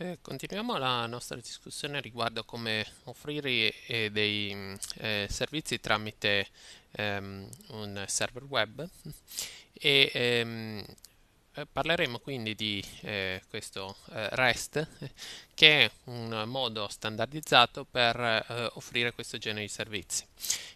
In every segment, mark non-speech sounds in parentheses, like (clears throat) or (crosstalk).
Eh, continuiamo la nostra discussione riguardo come offrire eh, dei mm, eh, servizi tramite ehm, un server web e ehm, eh, parleremo quindi di eh, questo eh, REST che è un modo standardizzato per offrire questo genere di servizi.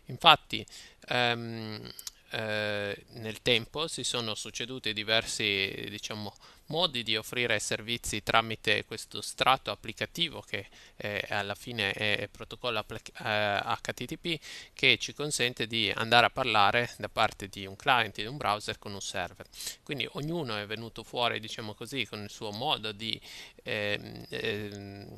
Infatti ehm, nel tempo si sono succeduti diversi diciamo, modi di offrire servizi tramite questo strato applicativo che eh, alla fine è il protocollo HTTP eh, che ci consente di andare a parlare da parte di un client, di un browser con un server. Quindi ognuno è venuto fuori, diciamo così, con il suo modo di eh, eh,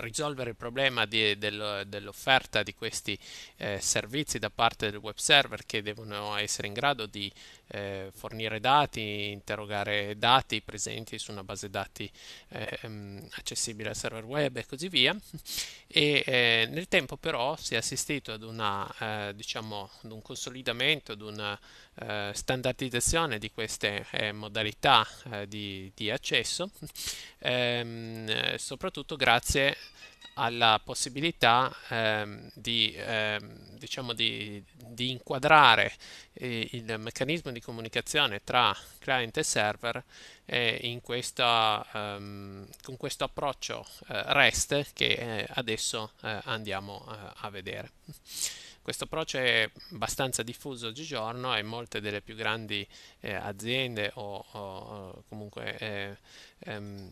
risolvere il problema di, del, dell'offerta di questi eh, servizi da parte del web server che devono essere in grado di eh, fornire dati, interrogare dati dati presenti su una base dati eh, ehm, accessibile al server web e così via e eh, nel tempo però si è assistito ad, una, eh, diciamo, ad un consolidamento, ad una eh, standardizzazione di queste eh, modalità eh, di, di, accesso ehm, soprattutto grazie alla possibilità ehm, di, ehm, diciamo di, di, inquadrare eh, il meccanismo di comunicazione tra client e server eh, questa, ehm, con questo approccio eh, REST che eh, adesso eh, andiamo eh, a vedere. Questo approccio è abbastanza diffuso oggigiorno e molte delle più grandi aziende o, o comunque ehm,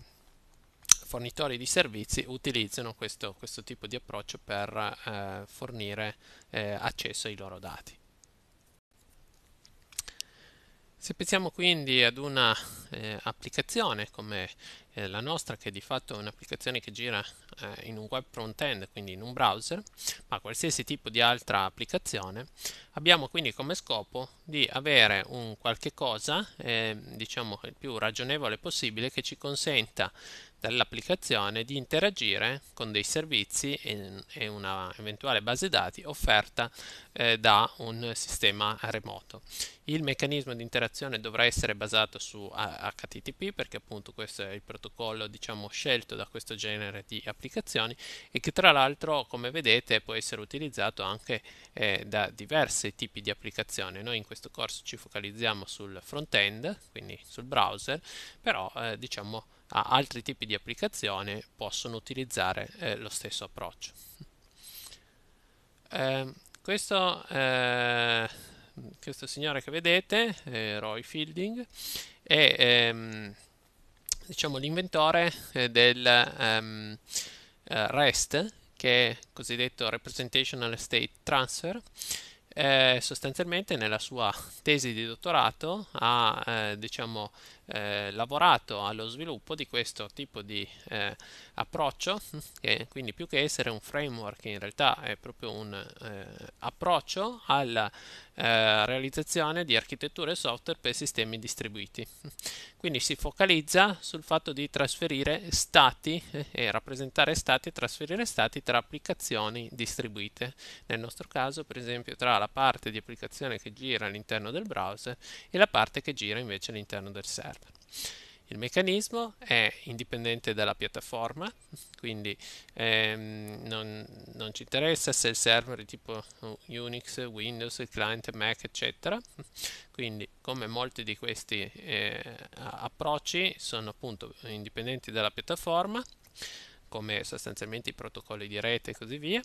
fornitori di servizi utilizzano questo, questo tipo di approccio per eh, fornire eh, accesso ai loro dati. Se pensiamo quindi ad un'applicazione eh, applicazione come eh, la nostra, che di fatto è un'applicazione che gira eh, in un web front-end, quindi in un browser, ma qualsiasi tipo di altra applicazione, abbiamo quindi come scopo di avere un qualche cosa, eh, diciamo il più ragionevole possibile, che ci consenta dall'applicazione di interagire con dei servizi e una eventuale base dati offerta eh, da un sistema remoto. Il meccanismo di interazione dovrà essere basato su HTTP perché appunto questo è il protocollo diciamo scelto da questo genere di applicazioni e che tra l'altro come vedete può essere utilizzato anche eh, da diversi tipi di applicazioni. Noi in questo corso ci focalizziamo sul front-end, quindi sul browser, però eh, diciamo altri tipi di applicazione possono utilizzare eh, lo stesso approccio. Eh, questo, eh, questo signore che vedete, eh, Roy Fielding, è ehm, diciamo, l'inventore eh, del ehm, eh, REST, che è cosiddetto Representational State Transfer. Eh, sostanzialmente nella sua tesi di dottorato ha eh, diciamo, eh, lavorato allo sviluppo di questo tipo di eh, approccio, che quindi più che essere un framework in realtà è proprio un eh, approccio alla eh, realizzazione di architetture software per sistemi distribuiti. (laughs) Quindi si focalizza sul fatto di trasferire stati eh, e rappresentare stati e trasferire stati tra applicazioni distribuite. Nel nostro caso, per esempio, tra la parte di applicazione che gira all'interno del browser e la parte che gira invece all'interno del server. Il meccanismo è indipendente dalla piattaforma, quindi ehm, non, non, ci interessa se il server è tipo Unix, Windows, il client, Mac, eccetera. Quindi, come molti di questi eh, approcci sono appunto indipendenti dalla piattaforma, come sostanzialmente i protocolli di rete e così via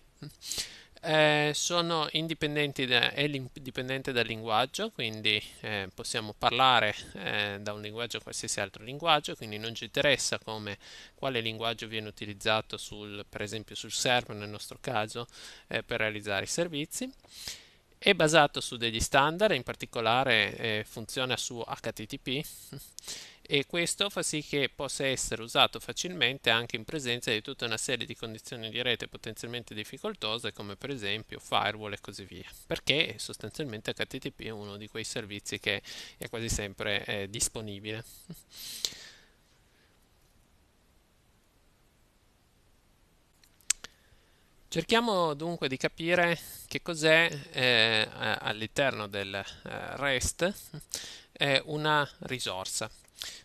eh, sono indipendenti da, è indipendente dal linguaggio, quindi eh, possiamo parlare eh, da un linguaggio a qualsiasi altro linguaggio, quindi non ci interessa come, quale linguaggio viene utilizzato sul, per esempio sul server nel nostro caso eh, per realizzare i servizi. È basato su degli standard, in particolare eh, funziona su HTTP e questo fa sì che possa essere usato facilmente anche in presenza di tutta una serie di condizioni di rete potenzialmente difficoltose come per esempio firewall e così via perché sostanzialmente HTTP è uno di quei servizi che è quasi sempre eh, disponibile Cerchiamo dunque di capire che cos'è eh, all'interno del eh, REST eh, una risorsa.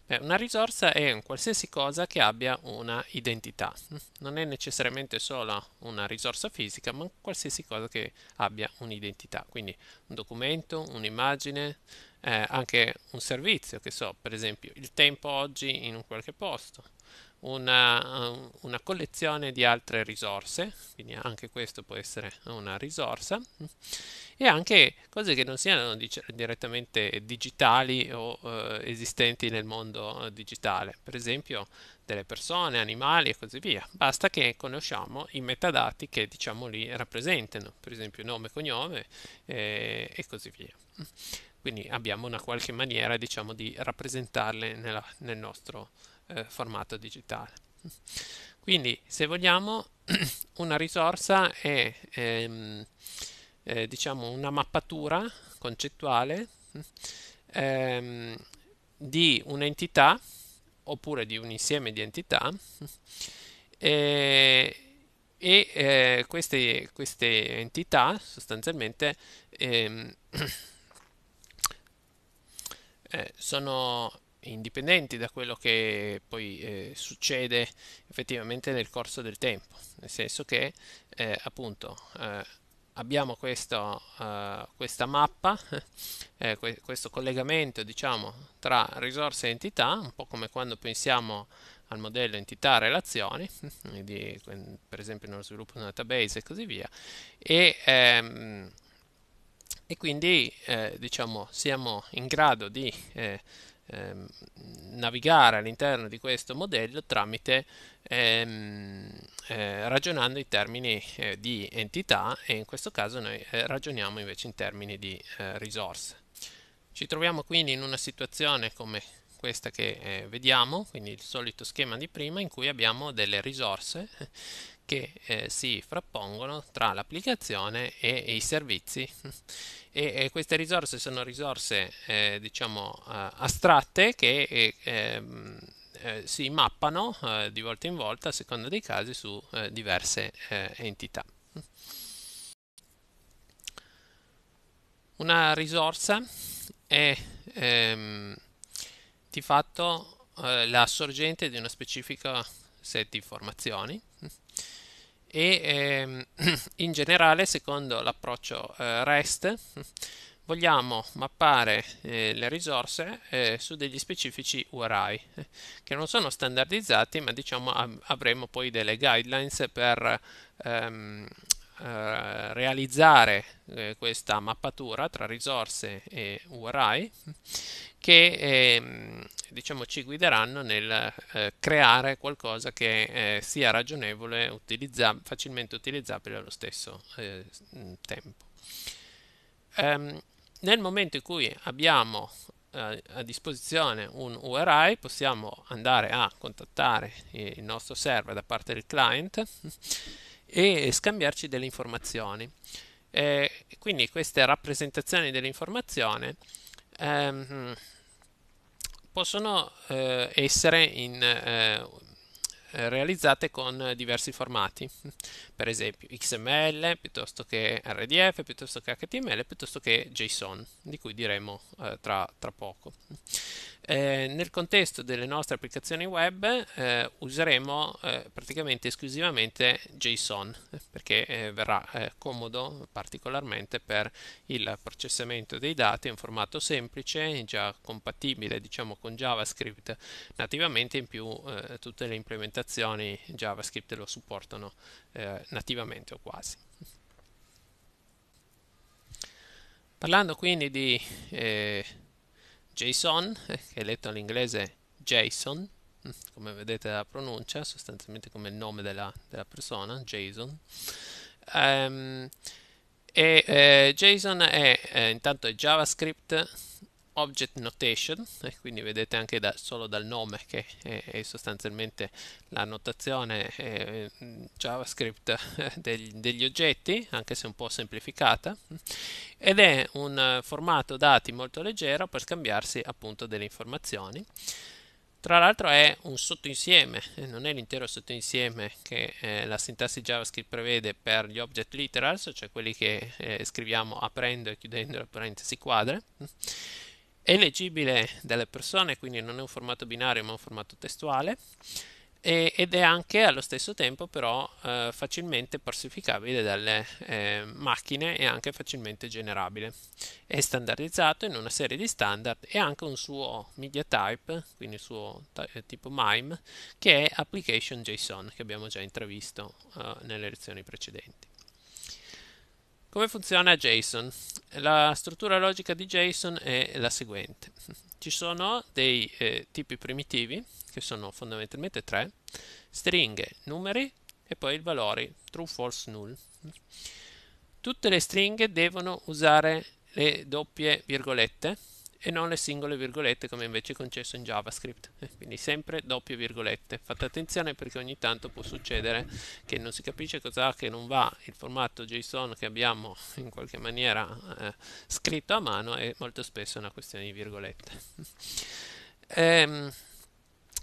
Beh, una risorsa è un qualsiasi cosa che abbia una identità. Non è necessariamente solo una risorsa fisica, ma qualsiasi cosa che abbia un'identità. Quindi un documento, un'immagine, eh, anche un servizio, che so, per esempio il tempo oggi in un qualche posto una, eh, una collezione di altre risorse, quindi anche questo può essere una risorsa, e anche cose che non siano direttamente digitali o eh, esistenti nel mondo digitale, per esempio delle persone, animali e così via. Basta che conosciamo i metadati che diciamo li rappresentano, per esempio nome, cognome eh, e così via. Quindi abbiamo una qualche maniera diciamo di rappresentarle nella, nel nostro eh, formato digitale. Quindi se vogliamo (clears throat) una risorsa è ehm, eh, diciamo una mappatura concettuale ehm, di un'entità oppure di un insieme di entità eh, e eh, queste, queste, entità sostanzialmente ehm, (clears throat) eh, sono indipendenti da quello che poi eh, succede effettivamente nel corso del tempo, nel senso che eh, appunto eh, abbiamo questo, eh, questa mappa, eh, que- questo collegamento diciamo tra risorse e entità, un po' come quando pensiamo al modello entità relazioni, per esempio nello sviluppo di un database e così via, e ehm, e quindi eh, diciamo, siamo in grado di eh, ehm, navigare all'interno di questo modello tramite ehm, eh, ragionando in termini eh, di entità e in questo caso noi eh, ragioniamo invece in termini di eh, risorse. Ci troviamo quindi in una situazione come questa che eh, vediamo, quindi il solito schema di prima in cui abbiamo delle risorse che eh, si frappongono tra l'applicazione e, e i servizi (laughs) e, e, queste risorse sono risorse eh, diciamo eh, astratte che eh, ehm, eh, si mappano eh, di volta in volta a seconda dei casi su diverse entità. Una risorsa è ehm, di fatto la sorgente di una specifica set informazioni e ehm, (clears throat) in generale secondo l'approccio eh, REST vogliamo mappare eh, le risorse eh, su degli specifici URI che non sono standardizzati ma diciamo av avremo poi delle guidelines per ehm, eh, realizzare eh, questa mappatura tra risorse e URI che eh, diciamo, ci guideranno nel eh, creare qualcosa che eh, sia ragionevole, utilizza facilmente utilizzabile allo stesso mm, tempo. Um, nel momento in cui abbiamo a disposizione un URI possiamo andare a contattare il nostro server da parte del client e scambiarci delle informazioni. Eh, quindi queste rappresentazioni dell'informazione ehm, possono eh, essere in, eh, realizzate con diversi formati, per esempio XML piuttosto che RDF, piuttosto che HTML, piuttosto che JSON, di cui diremo eh, tra, tra poco. Eh, nel contesto delle nostre applicazioni web eh, useremo eh, praticamente esclusivamente JSON perché eh, verrà eh, comodo particolarmente per il processamento dei dati in formato semplice, già compatibile diciamo con JavaScript nativamente, in più eh, tutte le implementazioni JavaScript lo supportano nativamente o quasi. Parlando quindi di JSON, (laughs) che è letto all'inglese JSON, (laughs) come vedete la pronuncia, sostanzialmente come il nome della, della persona, JSON. Um, ehm, e eh, JSON è eh, intanto è JavaScript Object Notation, e quindi vedete anche da, solo dal nome che è, è sostanzialmente la notazione è, mm, JavaScript eh, degli, degli oggetti, anche se un po' semplificata, ed è un formato dati molto leggero per scambiarsi appunto delle informazioni. Tra l'altro è un sottoinsieme, non è l'intero sottoinsieme che eh, la sintassi JavaScript prevede per gli object literals, cioè quelli che eh, scriviamo aprendo e chiudendo le parentesi quadre è leggibile dalle persone, quindi non è un formato binario ma un formato testuale e, ed è anche allo stesso tempo però eh, facilmente parsificabile dalle eh, macchine e anche facilmente generabile. È standardizzato in una serie di standard e anche un suo media type, quindi il suo eh, tipo MIME, che è application JSON che abbiamo già intravisto eh, nelle lezioni precedenti. Come funziona JSON? La struttura logica di JSON è la seguente. Ci sono dei eh, tipi primitivi, che sono fondamentalmente tre, stringhe, numeri e poi i valori true, false, null. Tutte le stringhe devono usare le doppie virgolette e non le singole virgolette come invece è concesso in JavaScript. Eh, quindi sempre doppie virgolette. Fate attenzione perché ogni tanto può succedere che non si capisce cosa che non va il formato JSON che abbiamo in qualche maniera eh, scritto a mano e molto spesso è una questione di virgolette. (laughs) ehm,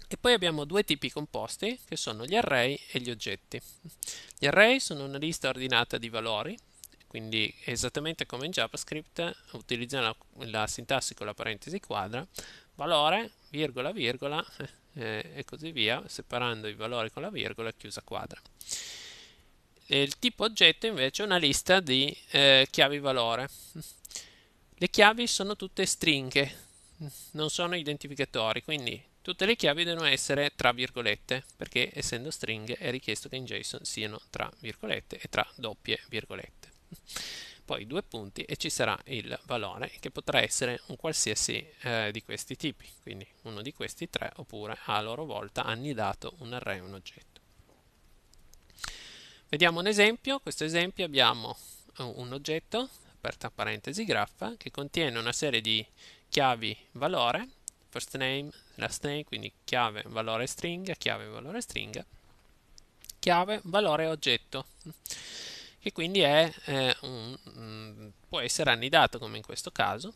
e poi abbiamo due tipi composti che sono gli array e gli oggetti. Gli array sono una lista ordinata di valori quindi esattamente come in JavaScript utilizziamo la, la sintassi con la parentesi quadra, valore, virgola, virgola (laughs) eh, e così via, separando i valori con la virgola e chiusa quadra. E il tipo oggetto invece è una lista di eh, chiavi valore. Le chiavi sono tutte stringhe, non sono identificatori, quindi tutte le chiavi devono essere tra virgolette, perché essendo stringhe è richiesto che in JSON siano tra virgolette e tra doppie virgolette poi due punti e ci sarà il valore che potrà essere un qualsiasi eh, di questi tipi, quindi uno di questi tre oppure a loro volta annidato un array un oggetto. Vediamo un esempio, in questo esempio abbiamo eh, un oggetto, aperta parentesi graffa, che contiene una serie di chiavi valore, first name, last name, quindi chiave valore stringa, chiave valore stringa, chiave valore oggetto che quindi è, eh, un, mm, può essere annidato come in questo caso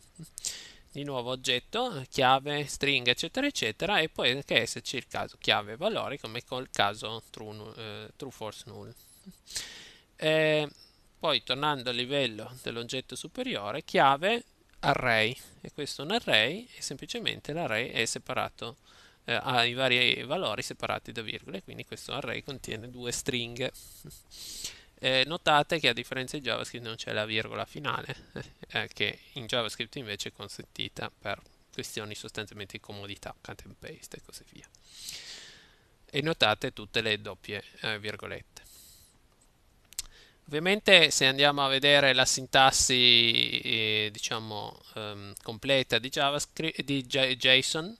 di nuovo oggetto, chiave, string, eccetera eccetera e può anche esserci il caso chiave e valori come col caso true, eh, true false null e poi tornando al livello dell'oggetto superiore chiave array e questo è un array e semplicemente l'array è separato eh, ha i vari valori separati da virgole quindi questo array contiene due stringhe eh, notate che a differenza di JavaScript non c'è la virgola finale, eh, eh, che in JavaScript invece è consentita per questioni sostanzialmente di comodità, cut and paste e così via. E notate tutte le doppie eh, virgolette. Ovviamente se andiamo a vedere la sintassi eh, diciamo, ehm, completa di, di JSON,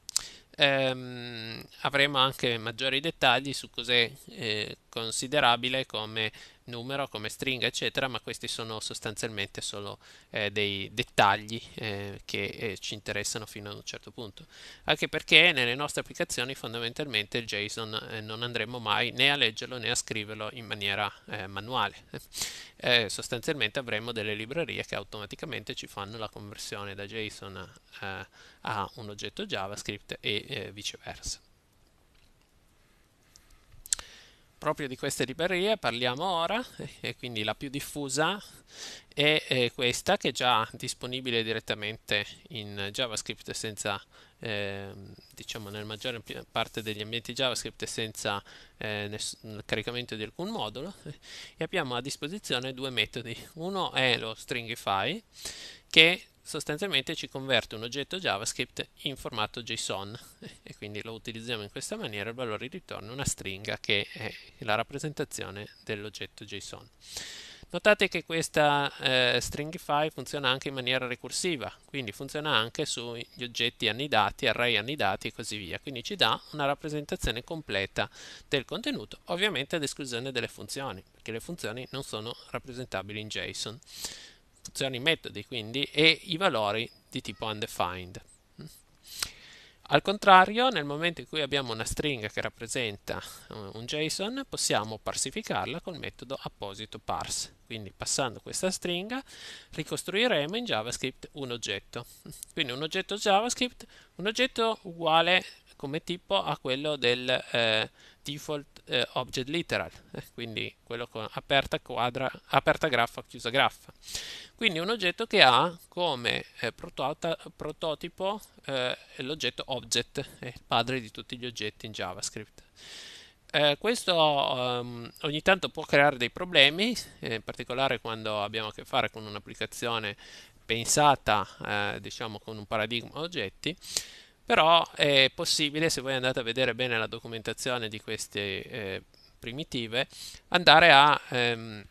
ehm, avremo anche maggiori dettagli su cos'è eh, considerabile come numero, come stringa, eccetera, ma questi sono sostanzialmente solo eh, dei dettagli eh, che eh, ci interessano fino ad un certo punto. Anche perché nelle nostre applicazioni fondamentalmente il JSON eh, non andremo mai né a leggerlo né a scriverlo in maniera eh, manuale. Eh, sostanzialmente avremo delle librerie che automaticamente ci fanno la conversione da JSON a, a un oggetto JavaScript e viceversa. proprio di queste librerie parliamo ora e quindi la più diffusa è questa che è già disponibile direttamente in JavaScript senza eh, diciamo nella maggior parte degli ambienti JavaScript senza eh, nessun caricamento di alcun modulo eh, e abbiamo a disposizione due metodi uno è lo stringify che sostanzialmente ci converte un oggetto JavaScript in formato JSON e quindi lo utilizziamo in questa maniera, il valore di ritorna una stringa che è la rappresentazione dell'oggetto JSON. Notate che questa eh, stringify funziona anche in maniera recursiva, quindi funziona anche sugli oggetti annidati, array annidati e così via, quindi ci dà una rappresentazione completa del contenuto, ovviamente ad esclusione delle funzioni, perché le funzioni non sono rappresentabili in JSON funzioni, metodi quindi e i valori di tipo undefined. Al contrario, nel momento in cui abbiamo una stringa che rappresenta eh, un JSON, possiamo parsificarla col metodo apposito parse. Quindi passando questa stringa ricostruiremo in JavaScript un oggetto. Quindi un oggetto JavaScript, un oggetto uguale come tipo a quello del eh, default eh, object literal, eh, quindi quello con aperta, quadra, aperta graffa, chiusa graffa. Quindi un oggetto che ha come eh, protota, prototipo eh, l'oggetto object, è il padre di tutti gli oggetti in JavaScript. Eh, questo um, ogni tanto può creare dei problemi, eh, in particolare quando abbiamo a che fare con un'applicazione pensata, eh, diciamo, con un paradigma oggetti, però è possibile, se voi andate a vedere bene la documentazione di queste eh, primitive, andare a ehm,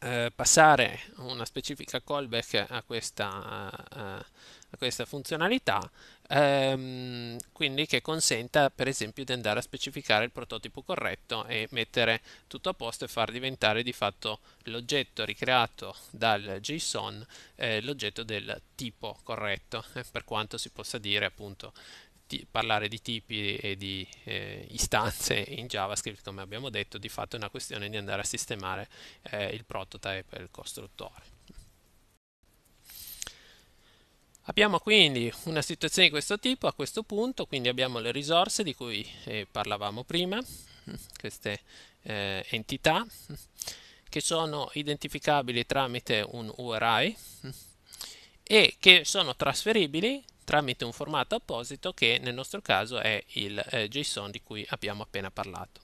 eh, passare una specifica callback a questa, a, a questa funzionalità ehm, quindi che consenta per esempio di andare a specificare il prototipo corretto e mettere tutto a posto e far diventare di fatto l'oggetto ricreato dal JSON eh, l'oggetto del tipo corretto, eh, per quanto si possa dire appunto di parlare di tipi e di eh, istanze in JavaScript, come abbiamo detto, di fatto è una questione di andare a sistemare eh, il prototype e il costruttore. Abbiamo quindi una situazione di questo tipo a questo punto, quindi abbiamo le risorse di cui eh, parlavamo prima, queste eh, entità che sono identificabili tramite un URI e che sono trasferibili tramite un formato apposito che nel nostro caso è il eh, JSON di cui abbiamo appena parlato.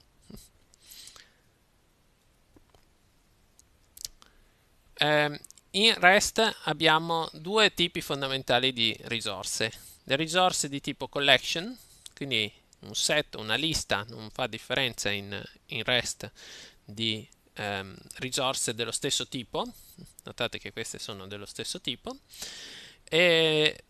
Ehm, in REST abbiamo due tipi fondamentali di risorse. Le risorse di tipo collection, quindi un set, una lista, non fa differenza in, in REST di ehm, risorse dello stesso tipo. Notate che queste sono dello stesso tipo. E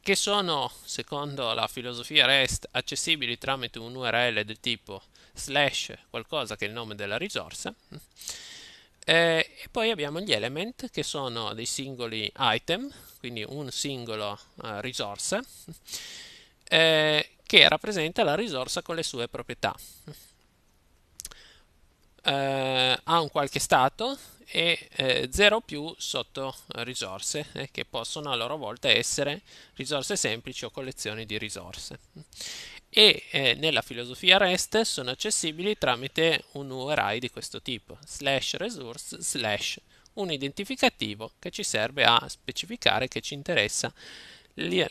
che sono, secondo la filosofia REST, accessibili tramite un URL del tipo slash qualcosa che è il nome della risorsa eh, e poi abbiamo gli element che sono dei singoli item, quindi un singolo eh, risorsa, (laughs) eh, che rappresenta la risorsa con le sue proprietà. Eh, ha un qualche stato e 0 eh, più sotto risorse, eh, che possono a loro volta essere risorse semplici o collezioni di risorse e eh, nella filosofia REST sono accessibili tramite un URI di questo tipo, slash resource slash un identificativo che ci serve a specificare che ci interessa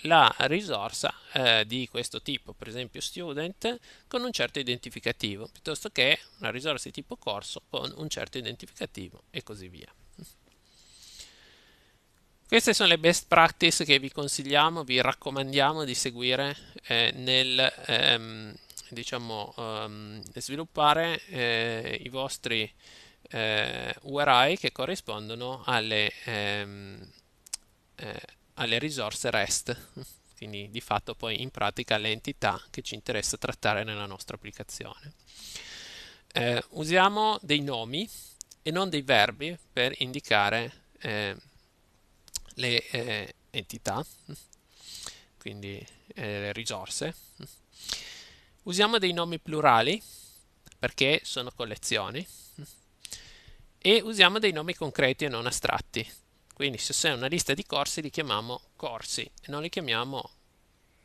la risorsa eh, di questo tipo, per esempio student con un certo identificativo, piuttosto che una risorsa di tipo corso con un certo identificativo e così via. Queste sono le best practice che vi consigliamo, vi raccomandiamo di seguire eh, nel ehm, diciamo, um, sviluppare eh, i vostri eh, URI che corrispondono alle, ehm, eh, alle risorse REST, (laughs) quindi di fatto poi in pratica le entità che ci interessa trattare nella nostra applicazione. Eh, usiamo dei nomi e non dei verbi per indicare ehm, le eh, entità, quindi eh, le risorse. Usiamo dei nomi plurali perché sono collezioni e usiamo dei nomi concreti e non astratti. Quindi se c'è una lista di corsi li chiamiamo corsi e non li chiamiamo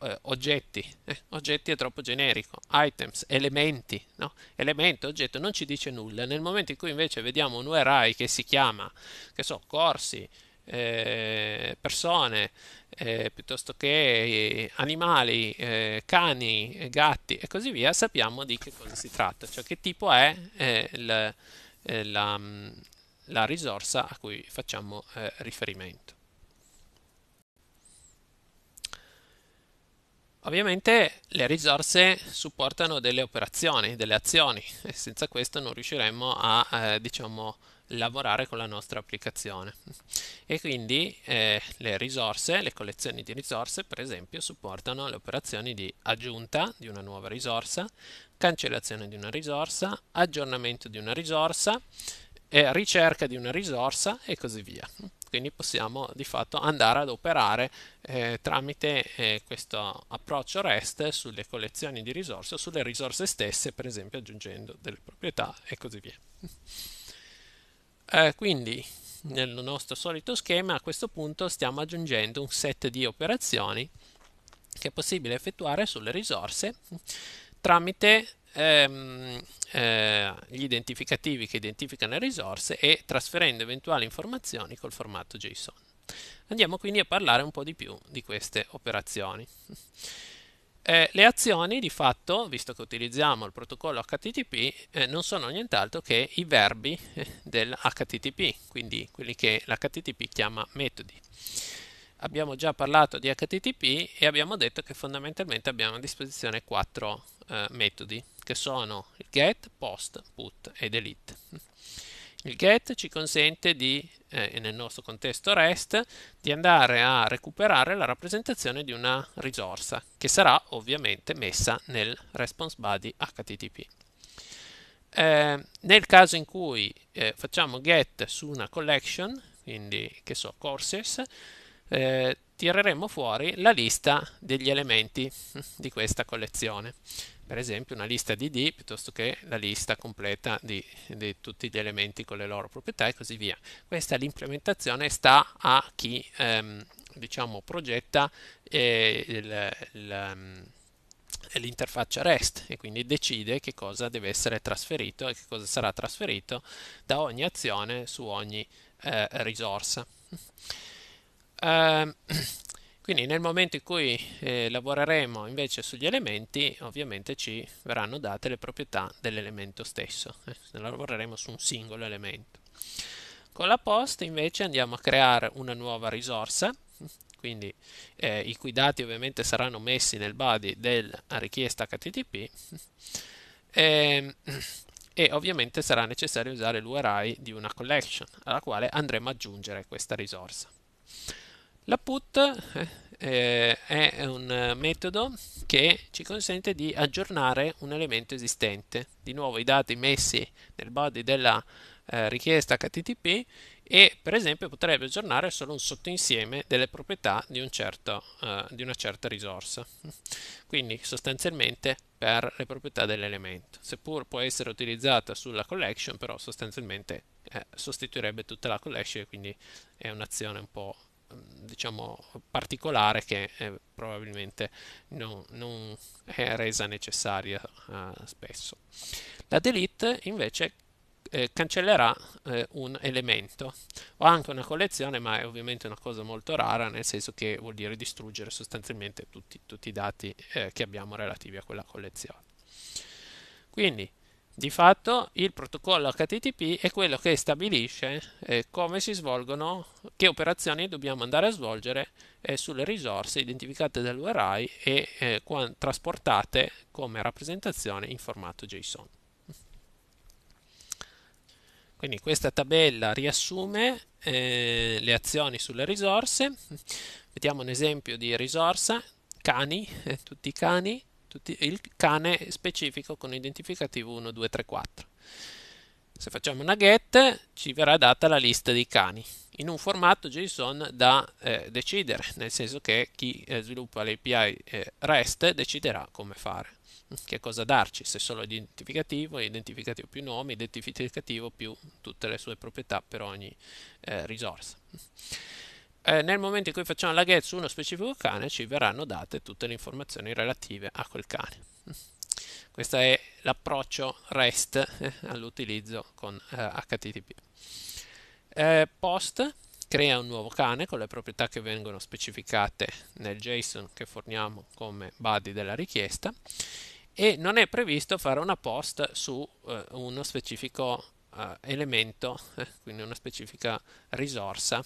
eh, oggetti. Eh, oggetti è troppo generico. Items, elementi, no? Elemento, oggetto non ci dice nulla. Nel momento in cui invece vediamo un URI che si chiama, che so, corsi eh, persone eh, piuttosto che eh, animali, eh, cani, eh, gatti e così via, sappiamo di che cosa si tratta, cioè che tipo è eh, il, la, mm, la, risorsa a cui facciamo riferimento. Ovviamente le risorse supportano delle operazioni, delle azioni, e senza questo non riusciremmo a, diciamo, lavorare con la nostra applicazione e quindi eh, le risorse, le collezioni di risorse per esempio supportano le operazioni di aggiunta di una nuova risorsa, cancellazione di una risorsa, aggiornamento di una risorsa, eh, ricerca di una risorsa e così via. Quindi possiamo di fatto andare ad operare eh, tramite eh, questo approccio REST sulle collezioni di risorse o sulle risorse stesse, per esempio aggiungendo delle proprietà e così via. Eh, quindi nel nostro solito schema a questo punto stiamo aggiungendo un set di operazioni che è possibile effettuare sulle risorse tramite ehm, eh, gli identificativi che identificano le risorse e trasferendo eventuali informazioni col formato JSON. Andiamo quindi a parlare un po' di più di queste operazioni. Eh, le azioni di fatto, visto che utilizziamo il protocollo HTTP, eh, non sono nient'altro che i verbi eh, dell'HTTP, quindi quelli che l'HTTP chiama metodi. Abbiamo già parlato di HTTP e abbiamo detto che fondamentalmente abbiamo a disposizione quattro eh, metodi, che sono il get, post, put e delete. Il get ci consente di, eh, nel nostro contesto REST, di andare a recuperare la rappresentazione di una risorsa che sarà ovviamente messa nel response body HTTP. Eh, nel caso in cui eh, facciamo get su una collection, quindi che so, courses, eh, tireremo fuori la lista degli elementi (laughs) di questa collezione per esempio una lista di D piuttosto che la lista completa di, di, tutti gli elementi con le loro proprietà e così via. Questa l'implementazione sta a chi ehm, diciamo, progetta eh, ehm, l'interfaccia REST e quindi decide che cosa deve essere trasferito e che cosa sarà trasferito da ogni azione su ogni eh, risorsa. Ehm, (clears throat) quindi nel momento in cui eh, lavoreremo invece sugli elementi, ovviamente ci verranno date le proprietà dell'elemento stesso, eh, lavoreremo su un singolo elemento. Con la post invece andiamo a creare una nuova risorsa, quindi eh, i cui dati ovviamente saranno messi nel body della richiesta HTTP e, ehm, (clears throat) e ovviamente sarà necessario usare l'URI di una collection alla quale andremo ad aggiungere questa risorsa. La put eh, eh, è un metodo che ci consente di aggiornare un elemento esistente. Di nuovo i dati messi nel body della eh, richiesta HTTP e per esempio potrebbe aggiornare solo un sottoinsieme delle proprietà di, un certo, eh, di una certa risorsa. Quindi sostanzialmente per le proprietà dell'elemento. Seppur può essere utilizzata sulla collection, però sostanzialmente eh, sostituirebbe tutta la collection, quindi è un'azione un po' diciamo, particolare che eh, probabilmente non, non, è resa necessaria eh, spesso. La delete invece eh, cancellerà eh, un elemento. o anche una collezione, ma è ovviamente una cosa molto rara, nel senso che vuol dire distruggere sostanzialmente tutti, tutti i dati eh, che abbiamo relativi a quella collezione. Quindi di fatto il protocollo HTTP è quello che stabilisce eh, come si svolgono, che operazioni dobbiamo andare a svolgere eh, sulle risorse identificate dall'URI e eh, qua, trasportate come rappresentazione in formato JSON. Quindi questa tabella riassume eh, le azioni sulle risorse. Vediamo un esempio di risorsa, cani, eh, tutti i cani, tutti, il cane specifico con identificativo 1, 2, 3, 4. Se facciamo una get ci verrà data la lista dei cani in un formato JSON da eh, decidere, nel senso che chi eh, sviluppa l'API eh, REST deciderà come fare, che cosa darci, se solo identificativo, identificativo più nome, identificativo più tutte le sue proprietà per ogni eh, risorsa eh, nel momento in cui facciamo la get su uno specifico cane ci verranno date tutte le informazioni relative a quel cane. (laughs) Questo è l'approccio REST eh, all'utilizzo con eh, HTTP. Eh, post crea un nuovo cane con le proprietà che vengono specificate nel JSON che forniamo come body della richiesta e non è previsto fare una post su eh, uno specifico eh, elemento, eh, quindi una specifica risorsa,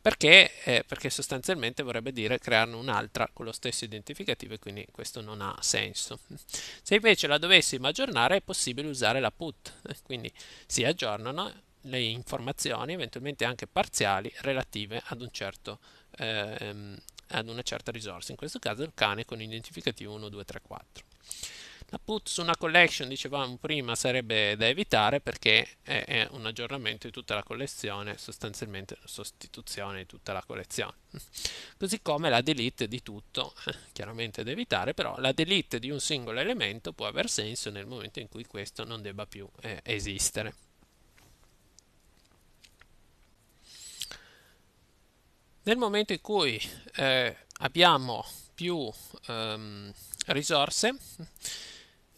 perché, eh, perché sostanzialmente vorrebbe dire crearne un'altra con lo stesso identificativo e quindi questo non ha senso. Se invece la dovessimo aggiornare è possibile usare la put, eh, quindi si aggiornano le informazioni, eventualmente anche parziali, relative ad, un certo, eh, ad una certa risorsa, in questo caso il cane con identificativo 1234. La put su una collection, dicevamo prima, sarebbe da evitare perché è, è un aggiornamento di tutta la collezione, sostanzialmente una sostituzione di tutta la collezione. (laughs) Così come la delete di tutto, (laughs) chiaramente da evitare, però la delete di un singolo elemento può aver senso nel momento in cui questo non debba più eh, esistere. Nel momento in cui eh, abbiamo più ehm, risorse,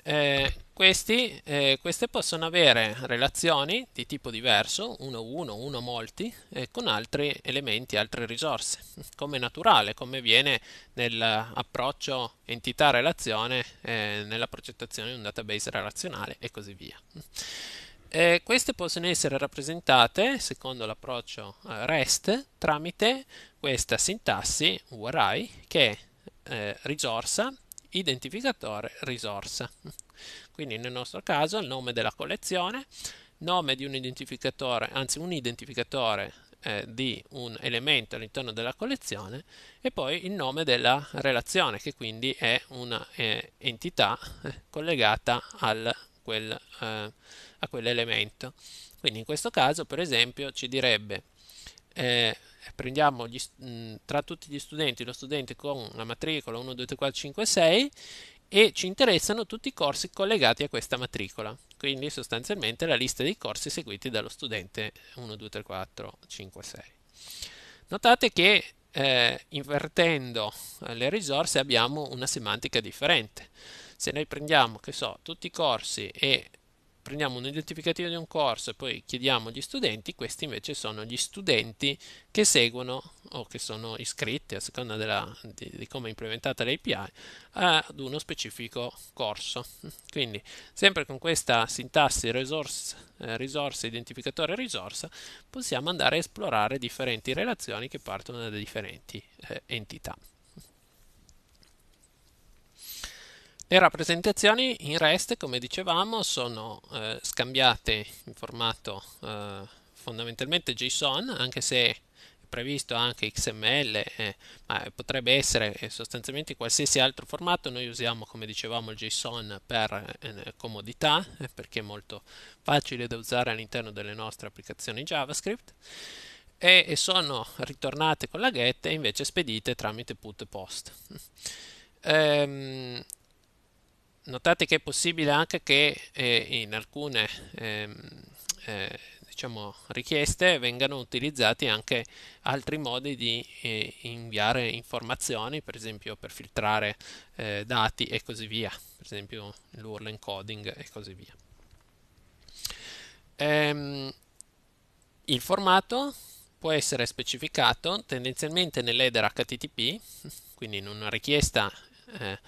eh, questi, eh, queste possono avere relazioni di tipo diverso, uno uno, uno molti, eh, con altri elementi, altre risorse, (laughs) come naturale, come viene nell'approccio entità-relazione, eh, nella progettazione di un database relazionale e così via. Eh, queste possono essere rappresentate, secondo l'approccio eh, REST, tramite questa sintassi URI che è eh, risorsa identificatore risorsa. Quindi nel nostro caso il nome della collezione, nome di un identificatore, anzi un identificatore eh, di un elemento all'interno della collezione e poi il nome della relazione che quindi è un'entità eh, eh, collegata al, quel, eh, a quell'elemento. Quindi in questo caso per esempio ci direbbe eh, prendiamo gli, mh, mm, tra tutti gli studenti lo studente con la matricola 1, 2, 3, 4, 5, 6 e ci interessano tutti i corsi collegati a questa matricola, quindi sostanzialmente la lista dei corsi seguiti dallo studente 1, 2, 3, 4, 5, 6. Notate che eh, invertendo le risorse abbiamo una semantica differente. Se noi prendiamo, che so, tutti i corsi e prendiamo un identificativo di un corso e poi chiediamo agli studenti, questi invece sono gli studenti che seguono o che sono iscritti a seconda della, di, di, come è implementata l'API ad uno specifico corso. Quindi sempre con questa sintassi resource, eh, risorsa, identificatore risorsa possiamo andare a esplorare differenti relazioni che partono da differenti eh, entità. Le rappresentazioni in REST, come dicevamo, sono eh, scambiate in formato eh, fondamentalmente JSON, anche se è previsto anche XML, eh, ma potrebbe essere eh, sostanzialmente qualsiasi altro formato. Noi usiamo, come dicevamo, il JSON per eh, comodità, eh, perché è molto facile da usare all'interno delle nostre applicazioni JavaScript e, e sono ritornate con la get e invece spedite tramite put post. Ehm, notate che è possibile anche che eh, in alcune ehm, eh, diciamo, richieste vengano utilizzati anche altri modi di eh, inviare informazioni, per esempio per filtrare eh, dati e così via, per esempio l'URL encoding e così via. Ehm, il formato può essere specificato tendenzialmente nell'header HTTP, quindi in una richiesta eh,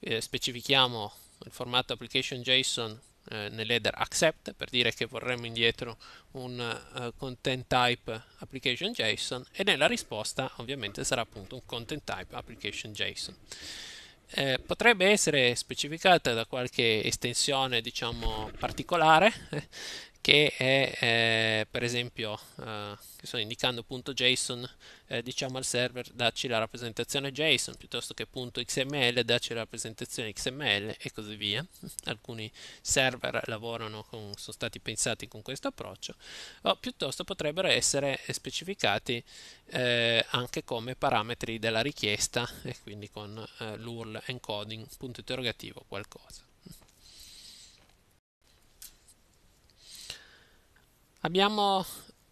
eh specifichiamo il formato application JSON eh, nell'header accept per dire che vorremmo indietro un uh, content type application JSON e nella risposta ovviamente sarà appunto un content type application JSON. Eh, potrebbe essere specificata da qualche estensione diciamo particolare eh, che è eh, per esempio eh, che sto indicando punto .json eh, diciamo al server dacci la rappresentazione JSON piuttosto che punto .xml dacci la rappresentazione XML e così via alcuni server lavorano con, sono stati pensati con questo approccio o piuttosto potrebbero essere specificati eh, anche come parametri della richiesta e quindi con eh, l'URL encoding punto interrogativo qualcosa Abbiamo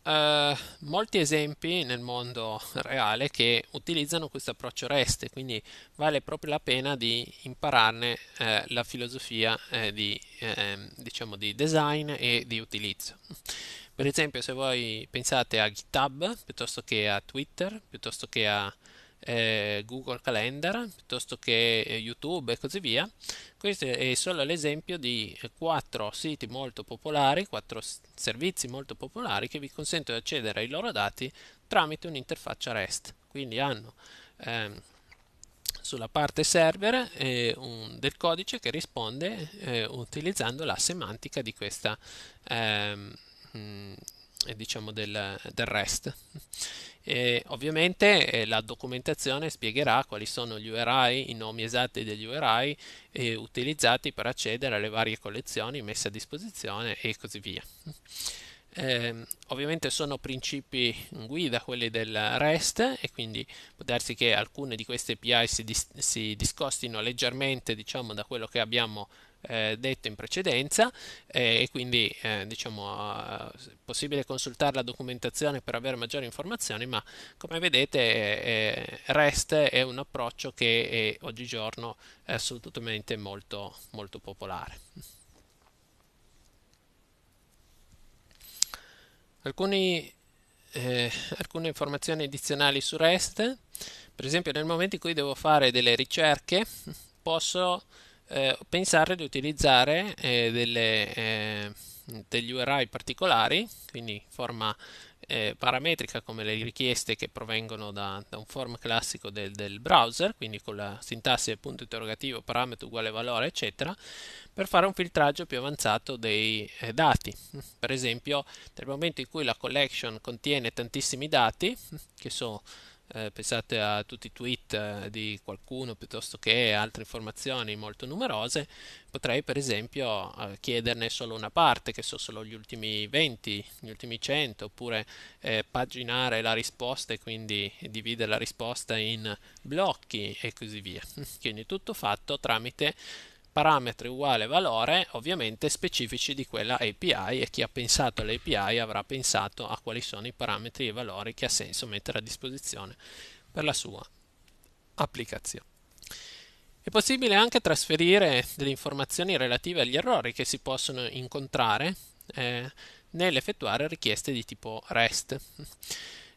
eh, molti esempi nel mondo reale che utilizzano questo approccio REST, quindi vale proprio la pena di impararne eh, la filosofia eh, di, ehm, diciamo di design e di utilizzo. Per esempio se voi pensate a GitHub piuttosto che a Twitter, piuttosto che a eh, Google Calendar piuttosto che eh, YouTube e così via. Questo è eh, solo l'esempio di eh, quattro siti molto popolari, quattro servizi molto popolari che vi consentono di accedere ai loro dati tramite un'interfaccia REST. Quindi hanno ehm, sulla parte server eh, un, del codice che risponde eh, utilizzando la semantica di questa ehm, mm, diciamo del, del REST. E ovviamente eh, la documentazione spiegherà quali sono gli URI, i nomi esatti degli URI eh, utilizzati per accedere alle varie collezioni messe a disposizione e così via. Eh, ovviamente sono principi guida quelli del REST e quindi può darsi che alcune di queste API si, dis- si discostino leggermente diciamo, da quello che abbiamo eh, detto in precedenza eh, e quindi eh, diciamo è possibile consultare la documentazione per avere maggiori informazioni ma come vedete eh, eh, REST è un approccio che è, oggigiorno è assolutamente molto, molto popolare. Alcuni, eh, alcune informazioni addizionali su REST per esempio nel momento in cui devo fare delle ricerche posso eh, pensare di utilizzare eh, delle, eh, degli URI particolari, quindi forma eh, parametrica come le richieste che provengono da, da un form classico del, del, browser, quindi con la sintassi del punto interrogativo, parametro uguale valore, eccetera, per fare un filtraggio più avanzato dei eh, dati. Per esempio, nel momento in cui la collection contiene tantissimi dati, che sono eh, pensate a tutti i tweet eh, di qualcuno piuttosto che altre informazioni molto numerose, potrei per esempio eh, chiederne solo una parte, che so solo gli ultimi 20, gli ultimi 100, oppure eh, paginare la risposta e quindi dividere la risposta in blocchi e così via. (laughs) Quindi tutto fatto tramite parametri uguale valore ovviamente specifici di quella API e chi ha pensato all'API avrà pensato a quali sono i parametri e i valori che ha senso mettere a disposizione per la sua applicazione. È possibile anche trasferire delle informazioni relative agli errori che si possono incontrare eh, nell'effettuare richieste di tipo REST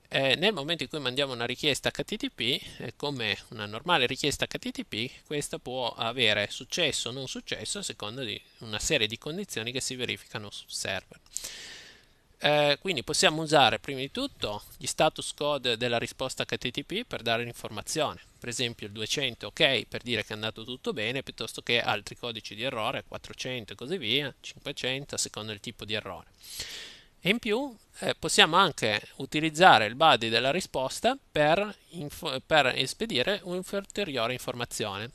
eh, nel momento in cui mandiamo una richiesta HTTP, eh, come una normale richiesta HTTP, questa può avere successo o non successo a seconda di una serie di condizioni che si verificano sul server. Eh, quindi possiamo usare prima di tutto gli status code della risposta HTTP per dare l'informazione, per esempio il 200 ok per dire che è andato tutto bene, piuttosto che altri codici di errore, 400 e così via, 500 a seconda del tipo di errore. E in più eh, possiamo anche utilizzare il body della risposta per, info- per espedire un'ulteriore informazione,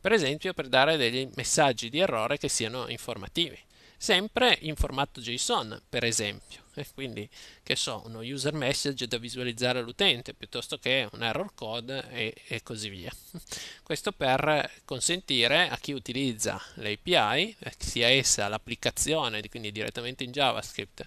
per esempio per dare dei messaggi di errore che siano informativi sempre in formato JSON, per esempio. E quindi, che so, uno user message da visualizzare all'utente piuttosto che un error code e, e così via. (laughs) Questo per consentire a chi utilizza l'API, eh, sia essa l'applicazione, quindi direttamente in JavaScript,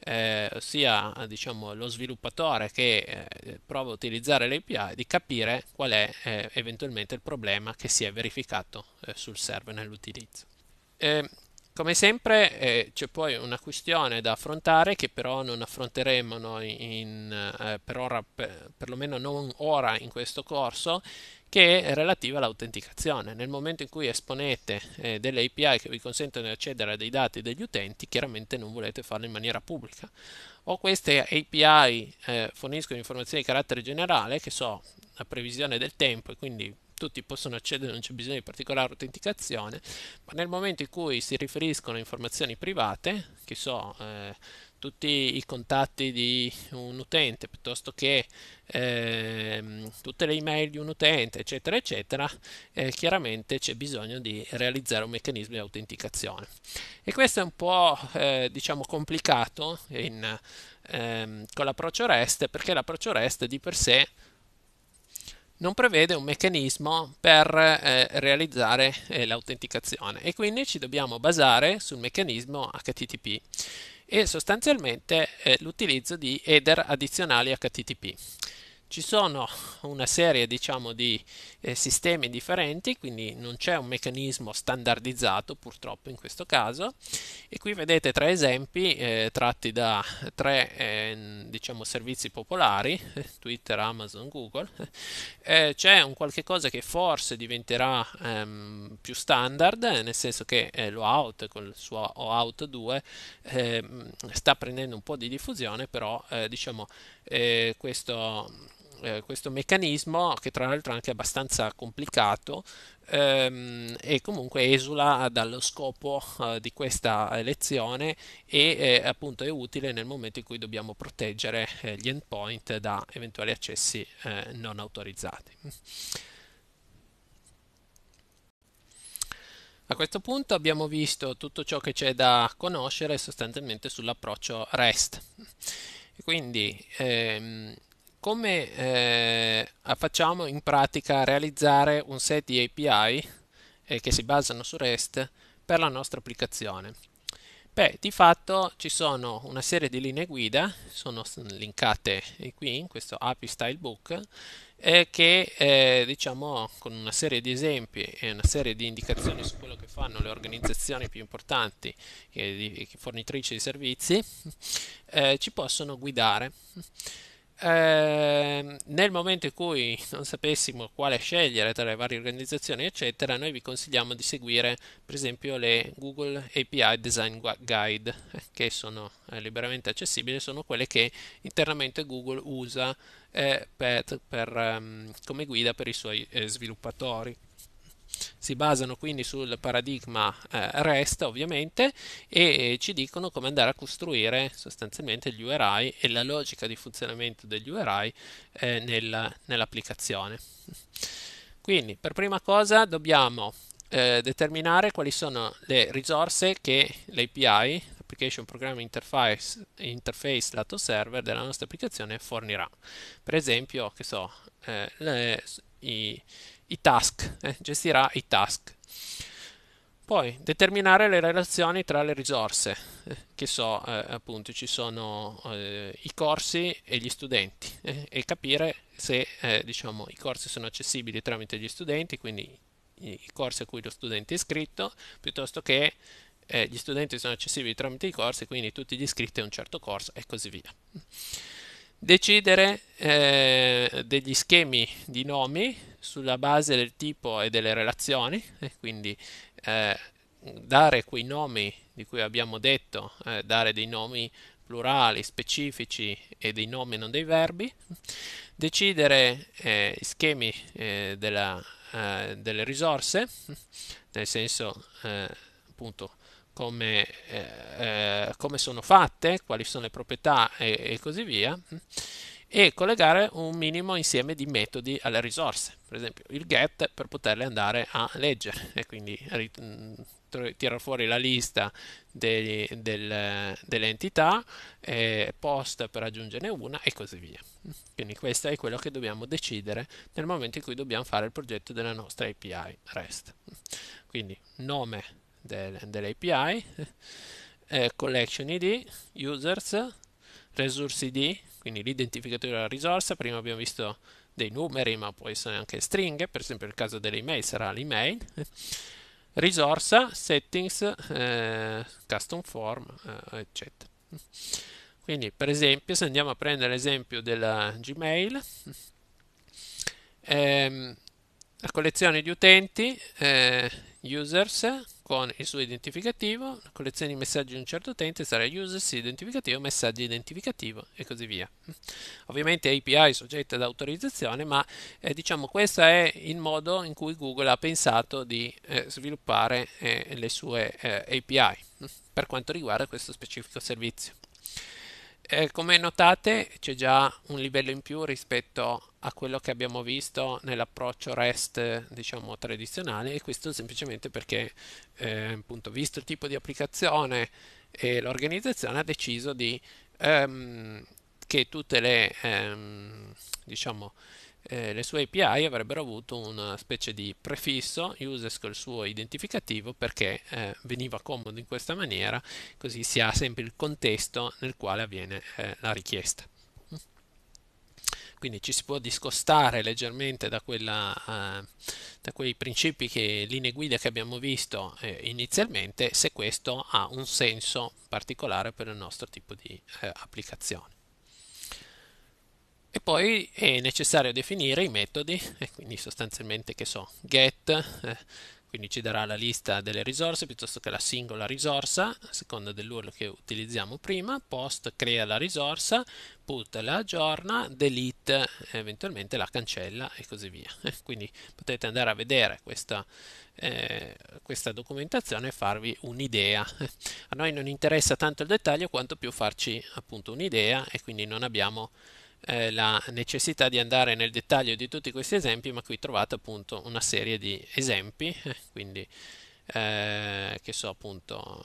eh, sia diciamo, lo sviluppatore che eh, prova a utilizzare l'API di capire qual è eh, eventualmente il problema che si è verificato eh, sul server nell'utilizzo. Ehm, come sempre eh, c'è poi una questione da affrontare che però non affronteremo noi in, eh, per ora, per, perlomeno non ora in questo corso, che è relativa all'autenticazione. Nel momento in cui esponete eh, delle API che vi consentono di accedere a dei dati degli utenti, chiaramente non volete farlo in maniera pubblica. O queste API eh, forniscono informazioni di carattere generale, che so, la previsione del tempo e quindi tutti possono accedere, non c'è bisogno di particolare autenticazione, ma nel momento in cui si riferiscono a informazioni private, che so, eh, tutti i contatti di un utente piuttosto che eh, tutte le email di un utente, eccetera, eccetera, eh, chiaramente c'è bisogno di realizzare un meccanismo di autenticazione. E questo è un po' eh, diciamo complicato in, ehm, con l'approccio REST perché l'approccio REST di per sé non prevede un meccanismo per eh, realizzare eh, l'autenticazione e quindi ci dobbiamo basare sul meccanismo HTTP e sostanzialmente eh, l'utilizzo di header addizionali HTTP. Ci sono una serie diciamo, di eh, sistemi differenti, quindi non c'è un meccanismo standardizzato purtroppo in questo caso. E qui vedete tre esempi eh, tratti da tre eh, diciamo, servizi popolari, (laughs) Twitter, Amazon, Google. (laughs) Eh, c'è un qualche cosa che forse diventerà ehm, più standard, eh, nel senso che eh, lo out con il suo OAuth ehm, 2 sta prendendo un po' di diffusione, però diciamo questo eh, questo meccanismo che tra l'altro è anche abbastanza complicato ehm, e comunque esula dallo scopo eh, di questa lezione e eh, appunto è utile nel momento in cui dobbiamo proteggere eh, gli endpoint da eventuali accessi eh, non autorizzati. A questo punto abbiamo visto tutto ciò che c'è da conoscere sostanzialmente sull'approccio REST. Quindi ehm, come eh, facciamo in pratica a realizzare un set di API eh, che si basano su REST per la nostra applicazione? Beh, di fatto ci sono una serie di linee guida, sono linkate qui in questo API Style Book, eh, che eh, diciamo con una serie di esempi e una serie di indicazioni su quello che fanno le organizzazioni più importanti eh, di, fornitrici di servizi, eh, ci possono guidare. Ehm, nel momento in cui (laughs) non sapessimo quale scegliere tra le varie organizzazioni, eccetera, noi vi consigliamo di seguire per esempio le Google API Design Guide che sono eh, liberamente accessibili, sono quelle che internamente Google usa eh, per, per, um, come guida per i suoi eh, sviluppatori si basano quindi sul paradigma eh, REST ovviamente e eh, ci dicono come andare a costruire sostanzialmente gli URI e la logica di funzionamento degli URI eh, nel, nell'applicazione. Quindi per prima cosa dobbiamo eh, determinare quali sono le risorse che l'API, Application Programming Interface, Interface lato server della nostra applicazione fornirà. Per esempio, che so, eh, le, i, i task, eh, gestirà i task. Poi determinare le relazioni tra le risorse, eh, che so, eh, appunto ci sono eh, i corsi e gli studenti eh, e capire se eh, diciamo, i corsi sono accessibili tramite gli studenti, quindi i, i corsi a cui lo studente è iscritto, piuttosto che gli studenti sono accessibili tramite i corsi, quindi tutti gli iscritti a un certo corso e così via decidere eh, degli schemi di nomi sulla base del tipo e delle relazioni, e quindi eh, dare quei nomi di cui abbiamo detto, eh, dare dei nomi plurali, specifici e dei nomi non dei verbi, decidere eh, schemi eh, della, eh, delle risorse, nel senso eh, appunto come, eh, eh, come, sono fatte, quali sono le proprietà e, e così via e collegare un minimo insieme di metodi alle risorse, per esempio il get per poterle andare a leggere e quindi mm, tirare fuori la lista degli, del, delle entità, eh, post per aggiungerne una e così via. Quindi questo è quello che dobbiamo decidere nel momento in cui dobbiamo fare il progetto della nostra API REST. Quindi nome del, dell'API, eh, collection ID, users, resource ID, quindi l'identificatore della risorsa, prima abbiamo visto dei numeri ma può essere anche stringhe, per esempio il caso delle email sarà l'email, (laughs) risorsa, settings, eh, custom form, eh, eccetera. Quindi per esempio se andiamo a prendere l'esempio della Gmail, ehm, la collezione di utenti, eh, users, con il suo identificativo, una collezione di messaggi di un certo utente sarà users identificativo, messaggi identificativo e così via. Ovviamente API soggetta ad autorizzazione, ma eh, diciamo questo è il modo in cui Google ha pensato di eh, sviluppare eh, le sue eh, API per quanto riguarda questo specifico servizio eh, come notate c'è già un livello in più rispetto a quello che abbiamo visto nell'approccio REST diciamo tradizionale e questo semplicemente perché eh, appunto visto il tipo di applicazione e l'organizzazione ha deciso di ehm, che tutte le ehm, diciamo eh, le sue API avrebbero avuto una specie di prefisso uses col suo identificativo perché eh, veniva comodo in questa maniera così si ha sempre il contesto nel quale avviene eh, la richiesta quindi ci si può discostare leggermente da, quella, eh, da quei principi che linee guida che abbiamo visto eh, inizialmente se questo ha un senso particolare per il nostro tipo di eh, applicazione e poi è necessario definire i metodi, e quindi sostanzialmente che so, get, eh, quindi ci darà la lista delle risorse piuttosto che la singola risorsa, a seconda dell'URL che utilizziamo prima, post crea la risorsa, put la aggiorna, delete eventualmente la cancella e così via. (laughs) quindi potete andare a vedere questa, eh, questa documentazione e farvi un'idea. A noi non interessa tanto il dettaglio quanto più farci appunto un'idea e quindi non abbiamo... Eh, la necessità di andare nel dettaglio di tutti questi esempi, ma qui trovate appunto una serie di esempi, eh, quindi eh, che so appunto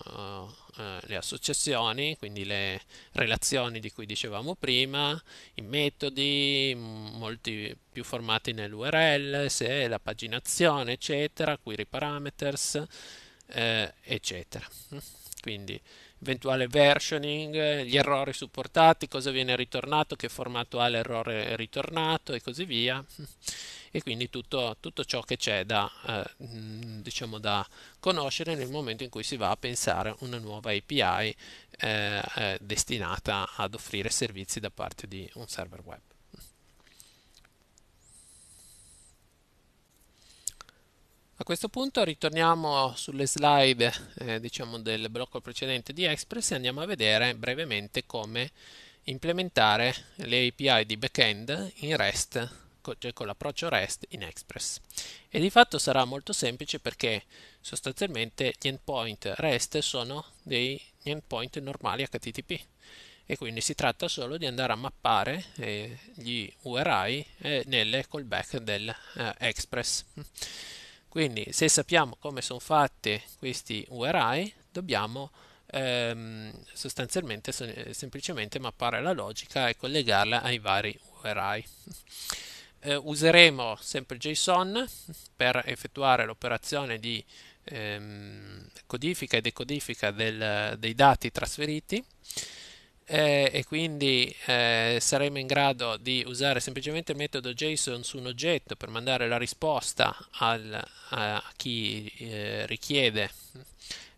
eh, eh, le associazioni, quindi le relazioni di cui dicevamo prima, i metodi, molti più formati nell'URL, se la paginazione, eccetera, query parameters, eh, eccetera. Mm. Quindi eventuale versioning, gli errori supportati, cosa viene ritornato, che formato ha l'errore ritornato e così via. E quindi tutto, tutto ciò che c'è da, eh, diciamo da, conoscere nel momento in cui si va a pensare una nuova API eh, eh, destinata ad offrire servizi da parte di un server web. A questo punto ritorniamo sulle slide eh, diciamo del blocco precedente di Express e andiamo a vedere brevemente come implementare le API di backend in REST, cioè con l'approccio REST in Express. E di fatto sarà molto semplice perché sostanzialmente gli endpoint REST sono degli endpoint normali HTTP e quindi si tratta solo di andare a mappare eh, gli URI eh, nelle callback dell'Express. Eh, quindi se sappiamo come sono fatti questi URI, dobbiamo ehm, sostanzialmente eh, semplicemente mappare la logica e collegarla ai vari URI. (laughs) Eh, useremo sempre JSON per effettuare l'operazione di ehm, codifica e decodifica del, dei dati trasferiti eh, e quindi eh, saremo in grado di usare semplicemente il metodo JSON su un oggetto per mandare la risposta al, a chi eh, richiede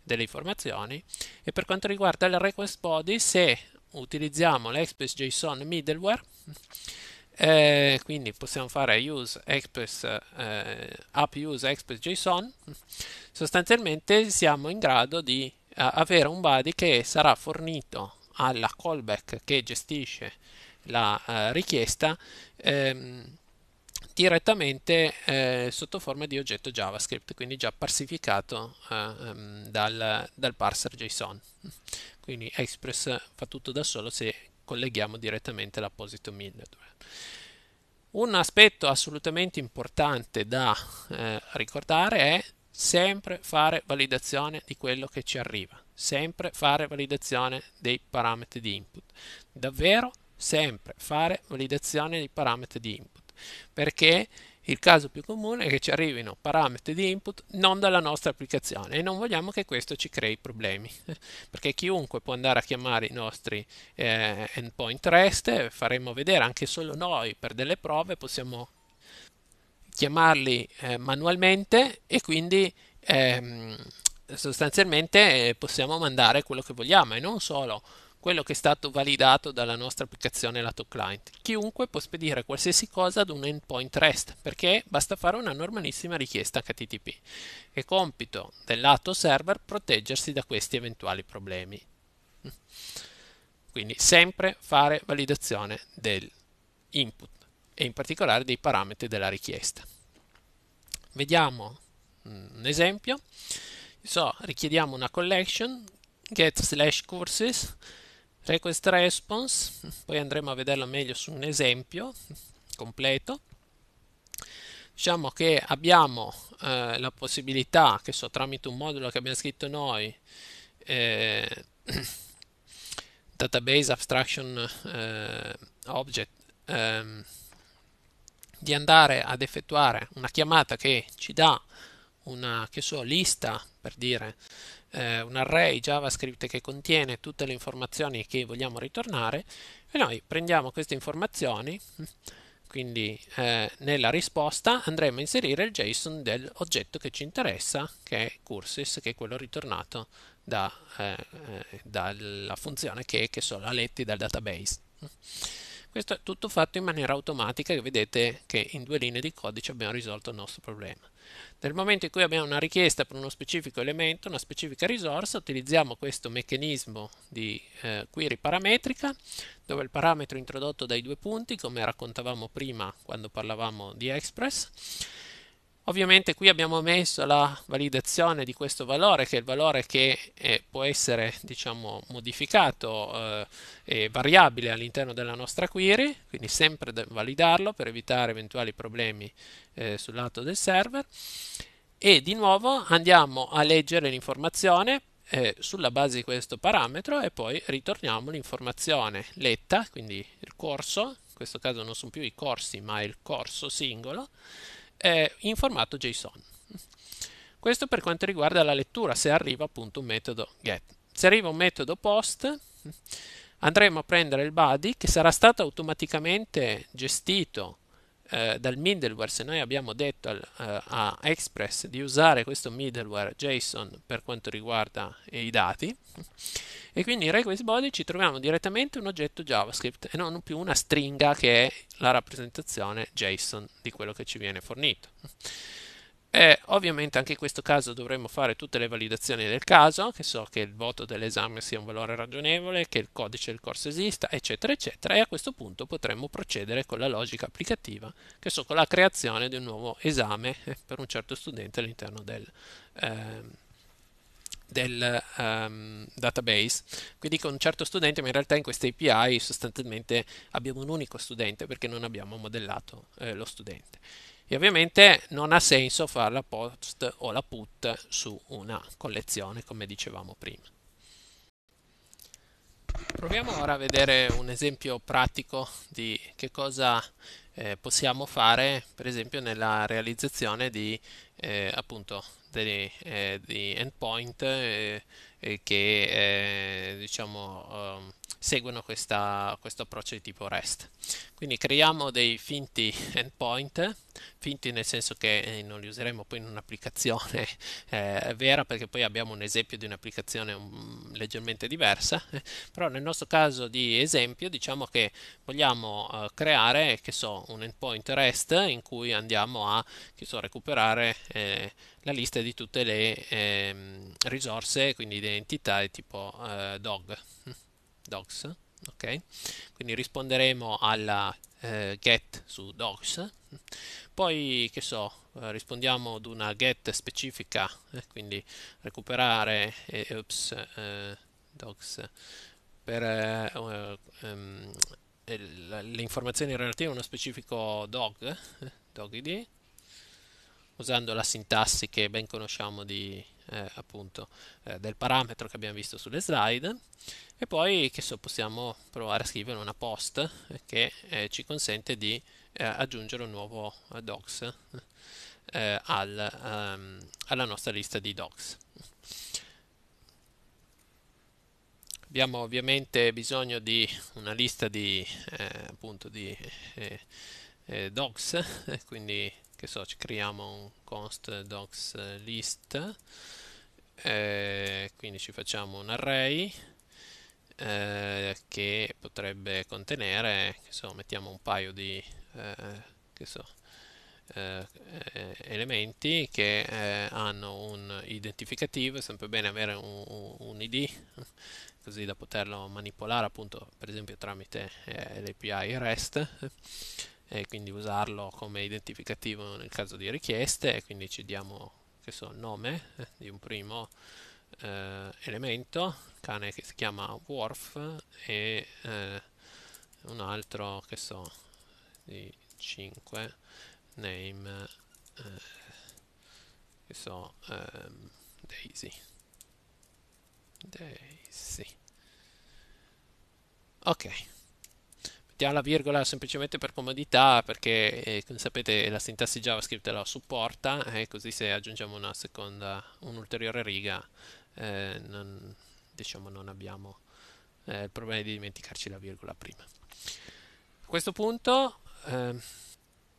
delle informazioni e per quanto riguarda il request body se utilizziamo l'Express JSON middleware eh, quindi possiamo fare use express, eh, app use express JSON sostanzialmente siamo in grado di eh, avere un body che sarà fornito alla callback che gestisce la eh, richiesta ehm, direttamente eh, sotto forma di oggetto JavaScript, quindi già parsificato eh, ehm, dal, dal, parser JSON. Quindi Express fa tutto da solo se colleghiamo direttamente l'apposito middleware. Un aspetto assolutamente importante da eh, ricordare è sempre fare validazione di quello che ci arriva, sempre fare validazione dei parametri di input. Davvero sempre fare validazione dei parametri di input, perché il caso più comune è che ci arrivino parametri di input non dalla nostra applicazione e non vogliamo che questo ci crei problemi, (laughs) perché chiunque può andare a chiamare i nostri eh, endpoint REST, faremo vedere anche solo noi per delle prove, possiamo chiamarli eh, manualmente e quindi ehm, sostanzialmente eh, possiamo mandare quello che vogliamo e non solo quello che è stato validato dalla nostra applicazione lato client. Chiunque può spedire qualsiasi cosa ad un endpoint REST perché basta fare una normalissima richiesta HTTP. È compito del lato server proteggersi da questi eventuali problemi. Quindi sempre fare validazione dell'input e in particolare dei parametri della richiesta. Vediamo mm, un esempio. So, richiediamo una collection get slash courses request response, poi andremo a vederla meglio su un esempio completo. Diciamo che abbiamo eh, la possibilità che so, tramite un modulo che abbiamo scritto noi eh, (clears throat) database abstraction eh, object ehm, di andare ad effettuare una chiamata che ci dà una che so, lista, per dire, eh, un array JavaScript che contiene tutte le informazioni che vogliamo ritornare e noi prendiamo queste informazioni, quindi eh, nella risposta andremo a inserire il JSON dell'oggetto che ci interessa, che è courses, che è quello ritornato da, eh, eh dalla funzione che, che sono la letti dal database. Questo è tutto fatto in maniera automatica e vedete che in due linee di codice abbiamo risolto il nostro problema. Nel momento in cui abbiamo una richiesta per uno specifico elemento, una specifica risorsa, utilizziamo questo meccanismo di eh, query parametrica dove il parametro è introdotto dai due punti come raccontavamo prima quando parlavamo di Express Ovviamente qui abbiamo messo la validazione di questo valore, che è il valore che eh, può essere diciamo, modificato eh, variabile all'interno della nostra query, quindi sempre validarlo per evitare eventuali problemi eh, sul lato del server. E di nuovo andiamo a leggere l'informazione eh, sulla base di questo parametro e poi ritorniamo l'informazione letta, quindi il corso, in questo caso non sono più i corsi ma il corso singolo, eh, in formato JSON. Questo per quanto riguarda la lettura, se arriva appunto un metodo get. Se arriva un metodo post, andremo a prendere il body che sarà stato automaticamente gestito eh, dal middleware, se noi abbiamo detto al, eh, a Express di usare questo middleware JSON per quanto riguarda i dati e quindi in request body ci troviamo direttamente un oggetto JavaScript e non più una stringa che è la rappresentazione JSON di quello che ci viene fornito. E ovviamente anche in questo caso dovremmo fare tutte le validazioni del caso, che so che il voto dell'esame sia un valore ragionevole, che il codice del corso esista, eccetera, eccetera, e a questo punto potremmo procedere con la logica applicativa, che so con la creazione di un nuovo esame eh, per un certo studente all'interno del, eh, del um, database. Quindi con un certo studente, ma in realtà in questa API sostanzialmente abbiamo un unico studente perché non abbiamo modellato eh, lo studente. E ovviamente non ha senso fare la post o la put su una collezione, come dicevamo prima. Proviamo ora a vedere un esempio pratico di che cosa eh, possiamo fare, per esempio, nella realizzazione di eh, appunto carattere eh, di endpoint eh, che diciamo ehm, seguono questa, questo approccio di tipo REST. Quindi creiamo dei finti endpoint, finti nel senso che eh, non li useremo poi in un'applicazione (laughs) eh, vera perché poi abbiamo un esempio di un'applicazione um, leggermente diversa, eh, però nel nostro caso di esempio diciamo che vogliamo eh, creare che so, un endpoint REST in cui andiamo a so, recuperare eh, la lista di tutte le ehm, risorse, quindi di entità di tipo eh, DOG docs, ok? Quindi risponderemo alla eh, get su docs, poi che so, eh, rispondiamo ad una get specifica, eh, quindi recuperare eh, ups, docs per eh, ehm, le informazioni relative a uno specifico dog, eh, dog id usando la sintassi che ben conosciamo di, eh, appunto, eh, del parametro che abbiamo visto sulle slide e poi che so, possiamo provare a scrivere una post che eh, ci consente di eh, aggiungere un nuovo docs eh, al, um, alla nostra lista di docs. abbiamo ovviamente bisogno di una lista di, eh, appunto di eh, eh, docs, quindi che so, ci creiamo un const docs list eh, quindi ci facciamo un array eh, che potrebbe contenere, che so, mettiamo un paio di eh, che so, eh, elementi che eh, hanno un identificativo, è sempre bene avere un, un ID così da poterlo manipolare appunto per esempio tramite eh, l'API REST e quindi usarlo come identificativo nel caso di richieste e quindi ci diamo che so, il nome eh, di un primo eh, elemento cane che si chiama Worf e eh, un altro che so di 5 name eh, che so ehm, Daisy Daisy ok mettiamo la virgola semplicemente per comodità perché eh, come sapete la sintassi JavaScript la supporta e eh, così se aggiungiamo una seconda, un'ulteriore riga eh, non, diciamo non abbiamo eh, il problema di dimenticarci la virgola prima. A questo punto ehm,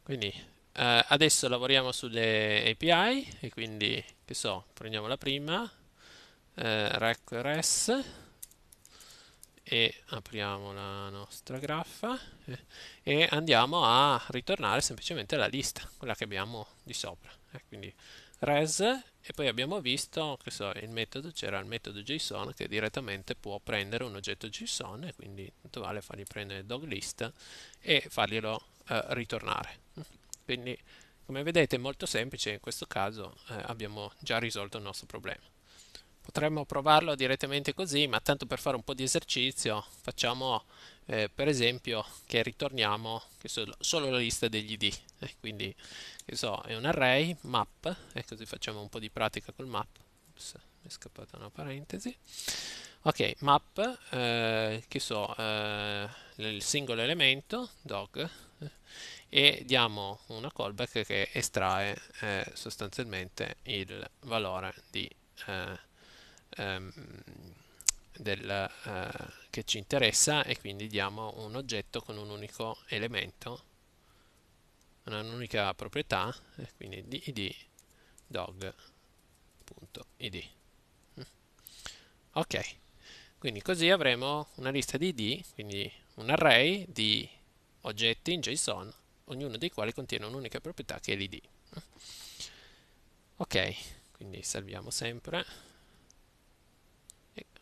quindi eh, adesso lavoriamo sulle API e quindi che so, prendiamo la prima, eh, reqrs e apriamo la nostra graffa eh, e andiamo a ritornare semplicemente alla lista, quella che abbiamo di sopra. Eh, quindi res e poi abbiamo visto che so, il metodo c'era il metodo JSON che direttamente può prendere un oggetto JSON e quindi tanto vale fargli prendere dog list e farglielo eh, ritornare. Quindi come vedete è molto semplice, in questo caso eh, abbiamo già risolto il nostro problema. Potremmo provarlo direttamente così, ma tanto per fare un po' di esercizio facciamo eh, per esempio che ritorniamo che solo, solo, la lista degli id. Eh, quindi, che so, è un array map, e eh, così facciamo un po' di pratica col map. Ups, mi è scappata una parentesi. Ok, map, eh, che so, eh, il singolo elemento, dog, eh, e diamo una callback che estrae sostanzialmente il valore di... Eh, ehm, del, eh, che ci interessa e quindi diamo un oggetto con un unico elemento un'unica proprietà quindi di id dog.id ok quindi così avremo una lista di id quindi un array di oggetti in json ognuno dei quali contiene un'unica proprietà che è l'id ok quindi salviamo sempre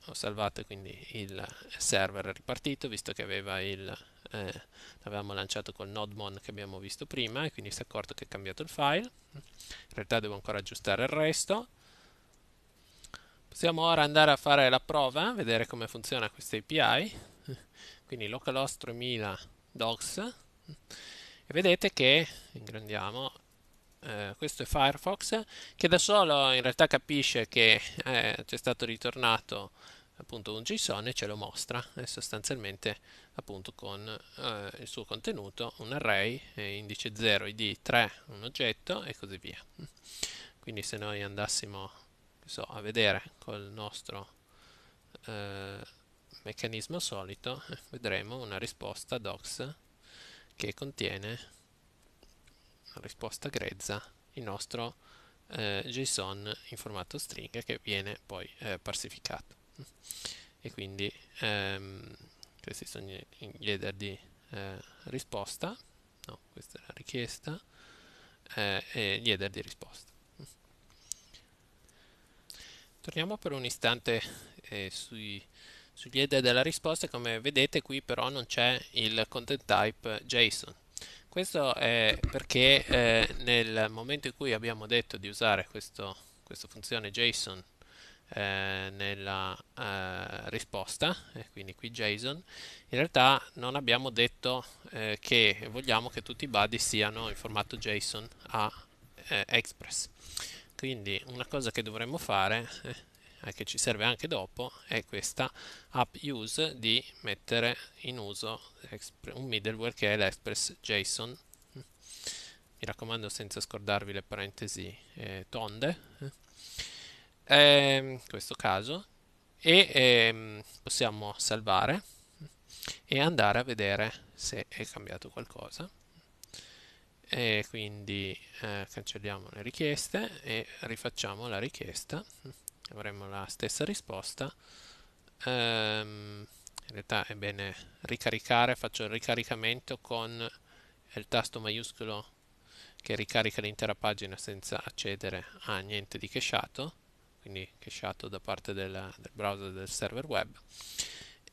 ho salvato quindi il server è ripartito visto che aveva il eh, l'avevamo lanciato col nodemon che abbiamo visto prima e quindi si è accorto che è cambiato il file in realtà devo ancora aggiustare il resto possiamo ora andare a fare la prova vedere come funziona questa API (laughs) quindi localhost 3000 docs e vedete che ingrandiamo eh, questo è Firefox che da solo in realtà capisce che eh, c'è stato ritornato appunto un JSON e ce lo mostra e eh, sostanzialmente appunto con eh, il suo contenuto un array eh, indice 0 id 3 un oggetto e così via quindi se noi andassimo so, a vedere col nostro meccanismo solito vedremo una risposta docs che contiene risposta grezza il nostro eh, JSON in formato stringa che viene poi eh, parsificato. E quindi ehm, questi sono gli header di eh, risposta, no, questa è la richiesta, eh, e gli header di risposta. Torniamo per un istante eh, sui sugli header della risposta come vedete qui però non c'è il content type JSON questo è perché eh, nel momento in cui abbiamo detto di usare questo, questa funzione JSON eh, nella eh, risposta, eh, quindi qui JSON, in realtà non abbiamo detto eh, che vogliamo che tutti i body siano in formato JSON a eh, Express. Quindi una cosa che dovremmo fare eh, che ci serve anche dopo è questa app use di mettere in uso un middleware che è l'ExpressJSON mi raccomando senza scordarvi le parentesi eh, tonde eh, in ehm, questo caso e eh, possiamo salvare e andare a vedere se è cambiato qualcosa e quindi eh, cancelliamo le richieste e rifacciamo la richiesta avremo la stessa risposta. Ehm, in realtà è bene ricaricare, faccio il ricaricamento con il tasto maiuscolo che ricarica l'intera pagina senza accedere a niente di cacheato, quindi cacheato da parte della, del browser del server web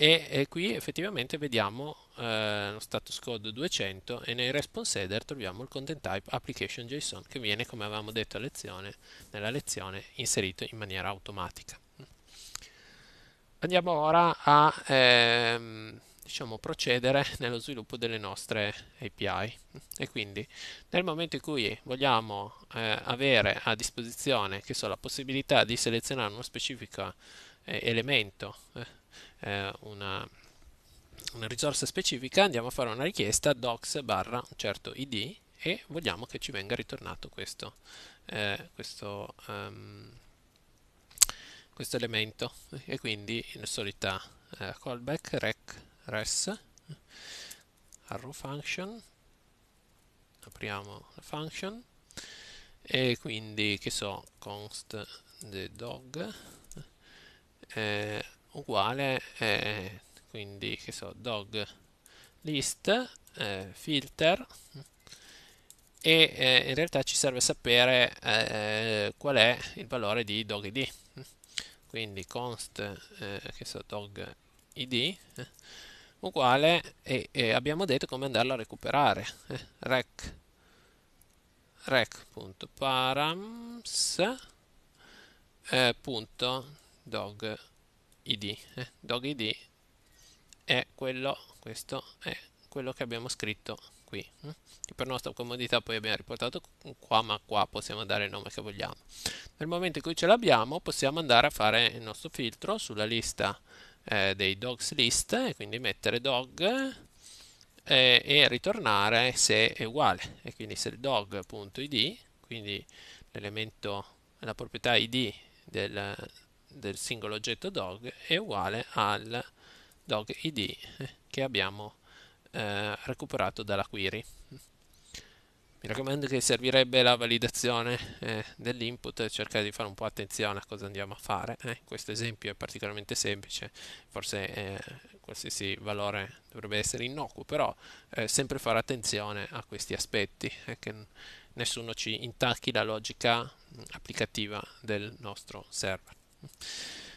e, e qui effettivamente vediamo eh, lo status code 200 e nel response header troviamo il content type application JSON che viene come avevamo detto lezione, nella lezione inserito in maniera automatica andiamo ora a ehm, diciamo, procedere nello sviluppo delle nostre API e quindi nel momento in cui vogliamo eh, avere a disposizione che so, la possibilità di selezionare uno specifico eh, elemento eh, eh, una, una risorsa specifica, andiamo a fare una richiesta docs barra un certo id e vogliamo che ci venga ritornato questo, eh, questo, um, questo, elemento e quindi in solita eh, callback rec res arrow function apriamo la function e quindi che so const the dog eh, uguale eh, quindi che so dog list eh, filter e eh, in realtà ci serve sapere eh, qual è il valore di dog id quindi const eh, che so dog id eh, uguale e, e, abbiamo detto come andarlo a recuperare eh, rec rec.params eh, punto dog id. Eh, dog id è quello, questo è quello che abbiamo scritto qui. Eh? Per nostra comodità poi abbiamo riportato qua, ma qua possiamo dare il nome che vogliamo. Nel momento in cui ce l'abbiamo possiamo andare a fare il nostro filtro sulla lista eh, dei dogs list e quindi mettere dog eh, e ritornare se è uguale. E quindi se il dog.id, quindi l'elemento, la proprietà id del del singolo oggetto dog è uguale al dog id che abbiamo eh, recuperato dalla query mi raccomando che servirebbe la validazione eh, dell'input cercare di fare un po' attenzione a cosa andiamo a fare eh. questo esempio è particolarmente semplice forse eh, qualsiasi valore dovrebbe essere innocuo però eh, sempre fare attenzione a questi aspetti eh, che nessuno ci intacchi la logica applicativa del nostro server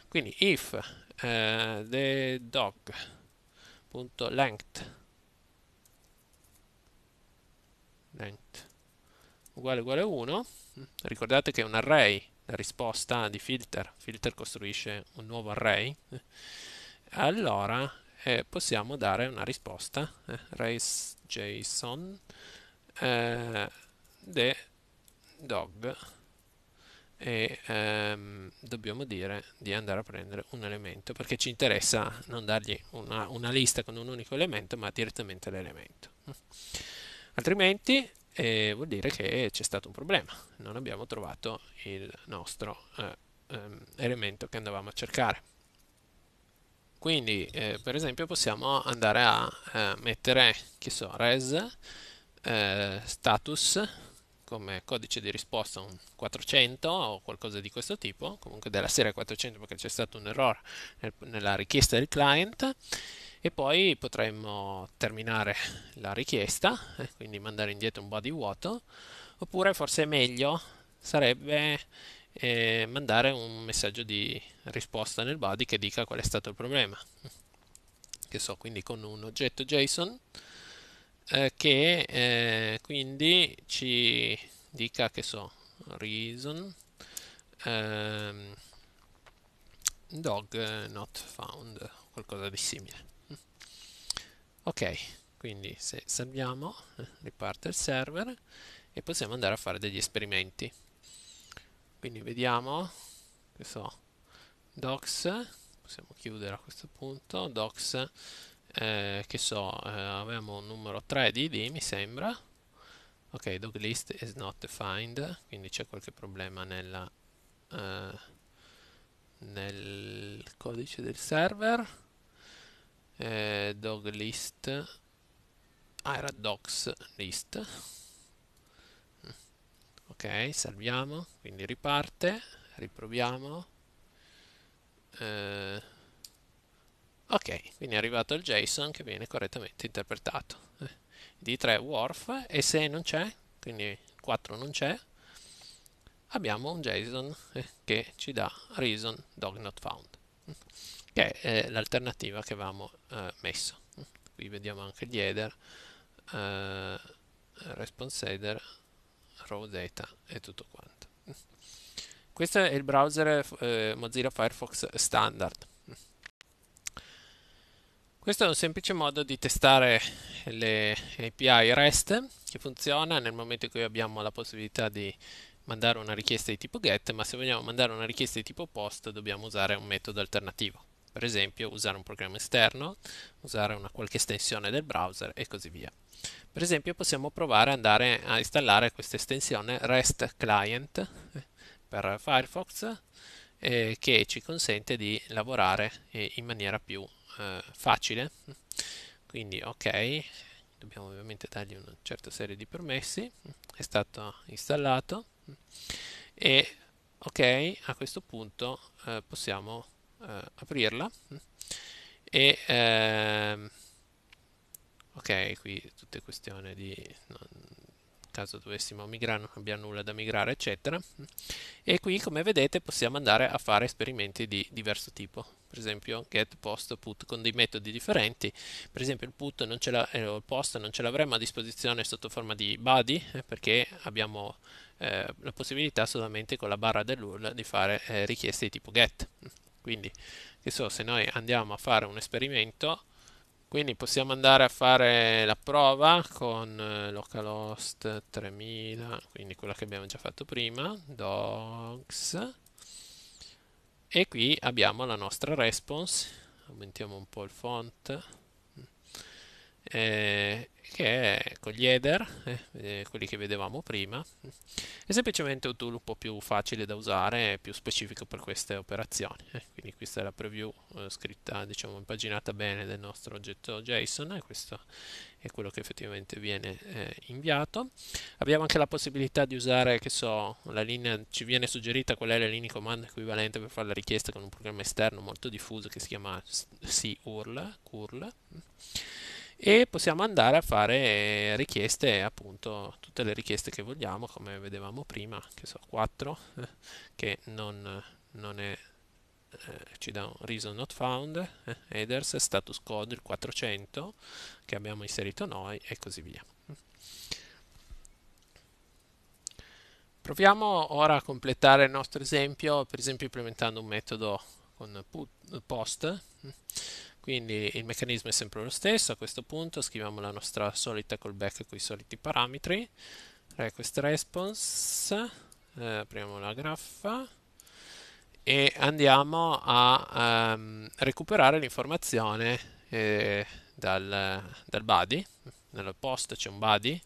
quindi if uh, the dog.length length uguale uguale 1, ricordate che è un array, la risposta di filter, filter costruisce un nuovo array, allora eh, possiamo dare una risposta eh, race json eh, the dog e ehm, dobbiamo dire di andare a prendere un elemento perché ci interessa non dargli una, una lista con un unico elemento ma direttamente l'elemento altrimenti eh, vuol dire che c'è stato un problema non abbiamo trovato il nostro eh, ehm, elemento che andavamo a cercare quindi eh, per esempio possiamo andare a eh, mettere che so res eh, status come codice di risposta un 400 o qualcosa di questo tipo, comunque della serie 400 perché c'è stato un errore nel, nella richiesta del client e poi potremmo terminare la richiesta, eh, quindi mandare indietro un body vuoto, oppure forse meglio sarebbe eh, mandare un messaggio di risposta nel body che dica qual è stato il problema, che so, quindi con un oggetto JSON eh, che eh, quindi ci dica che so reason ehm, dog eh, not found qualcosa di simile mm. ok quindi se salviamo eh, riparte il server e possiamo andare a fare degli esperimenti quindi vediamo che so docs possiamo chiudere a questo punto docs eh, che so, eh, avevamo un numero 3 di id, mi sembra. Ok, dog list is not defined, quindi c'è qualche problema nella, eh, nel codice del server. Eh, dog list, ah era docs list. Mm, ok, salviamo, quindi riparte, riproviamo. Eh, Ok, quindi è arrivato il JSON che viene correttamente interpretato. Eh, D3 Warf e se non c'è, quindi 4 non c'è, abbiamo un JSON eh, che ci dà reason dog not found, che è eh, l'alternativa che avevamo messo. Qui vediamo anche gli header, response header, raw data e tutto quanto. Questo è il browser Mozilla Firefox standard questo è un semplice modo di testare le API REST che funziona nel momento in cui abbiamo la possibilità di mandare una richiesta di tipo get, ma se vogliamo mandare una richiesta di tipo post dobbiamo usare un metodo alternativo. Per esempio usare un programma esterno, usare una qualche estensione del browser e così via. Per esempio possiamo provare ad andare a installare questa estensione REST Client eh, per Firefox eh, che ci consente di lavorare eh, in maniera più eh, facile quindi ok dobbiamo ovviamente dargli una certa serie di permessi è stato installato e ok a questo punto eh, possiamo eh, aprirla e ehm, ok qui tutte questioni di non, caso dovessimo migrare, non abbiamo nulla da migrare, eccetera. E qui, come vedete, possiamo andare a fare esperimenti di diverso tipo, per esempio get, post, put, con dei metodi differenti. Per esempio il put non ce l'ha, eh, il post non ce l'avremo a disposizione sotto forma di body, eh, perché abbiamo eh, la possibilità solamente con la barra dell'URL di fare eh, richieste di tipo get. Quindi, che so, se noi andiamo a fare un esperimento quindi possiamo andare a fare la prova con eh, localhost 3000, quindi quella che abbiamo già fatto prima, dogs E qui abbiamo la nostra response, aumentiamo un po' il font. Eh, che è con gli header, eh, eh, quelli che vedevamo prima, è semplicemente un tool un po' più facile da usare, più specifico per queste operazioni. Eh. Quindi questa è la preview eh, scritta, diciamo, impaginata bene del nostro oggetto JSON e questo è quello che effettivamente viene inviato. Abbiamo anche la possibilità di usare, che so, la linea, ci viene suggerita qual è la linea di comando equivalente per fare la richiesta con un programma esterno molto diffuso che si chiama c C-URL, CURL e possiamo andare a fare eh, richieste appunto tutte le richieste che vogliamo come vedevamo prima che so 4 eh, (laughs) che non, non è eh, ci dà un reason not found eh, headers status code il 400 che abbiamo inserito noi e così via proviamo ora a completare il nostro esempio per esempio implementando un metodo con post quindi il meccanismo è sempre lo stesso, a questo punto scriviamo la nostra solita callback con i soliti parametri, request response, eh, apriamo la graffa e andiamo a um, recuperare l'informazione eh, dal, dal body, nel post c'è un body,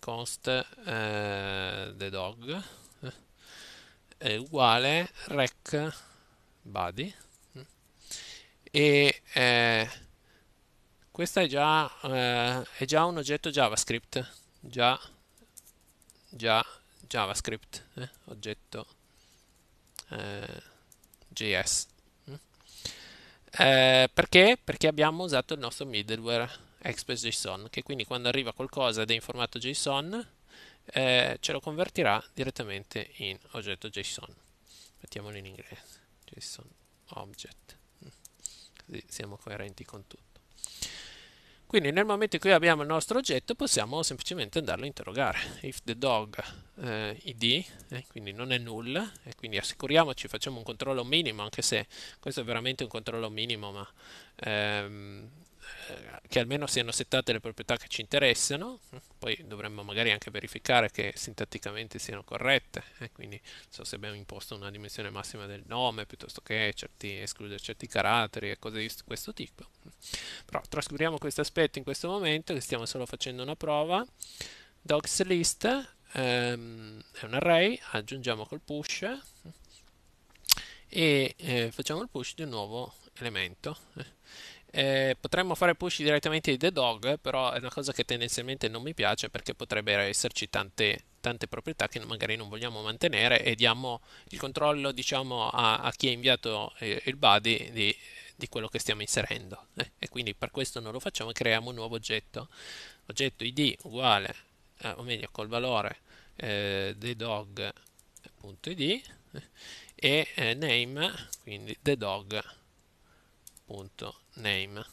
const eh, the dog eh, è uguale rec body e eh, questo è già, eh, è già un oggetto JavaScript, già, già JavaScript, eh? oggetto eh, JS. Mm. Eh, perché? Perché abbiamo usato il nostro middleware Express.json, che quindi quando arriva qualcosa ed è in formato JSON, eh, ce lo convertirà direttamente in oggetto JSON. Mettiamolo in inglese. JSON object così siamo coerenti con tutto. Quindi nel momento in cui abbiamo il nostro oggetto possiamo semplicemente andarlo a interrogare. If the dog eh, id, eh, quindi non è nulla, e quindi assicuriamoci, facciamo un controllo minimo, anche se questo è veramente un controllo minimo, ma ehm, eh, che almeno siano settate le proprietà che ci interessano, poi dovremmo magari anche verificare che sintatticamente siano corrette, eh? quindi so se abbiamo imposto una dimensione massima del nome piuttosto che certi, escludere certi caratteri e cose di questo tipo. Però trascuriamo questo aspetto in questo momento che stiamo solo facendo una prova. Docs list ehm, è un array, aggiungiamo col push e eh, facciamo il push di un nuovo elemento. Eh? Eh, potremmo fare push direttamente di The Dog, però è una cosa che tendenzialmente non mi piace perché potrebbero esserci tante, tante proprietà che magari non vogliamo mantenere e diamo il controllo diciamo, a, a, chi ha inviato eh, il body di, di, quello che stiamo inserendo. Eh, e quindi per questo non lo facciamo, creiamo un nuovo oggetto. Oggetto id uguale, eh, o meglio col valore eh, the dog.id eh, e name, quindi the dog.id name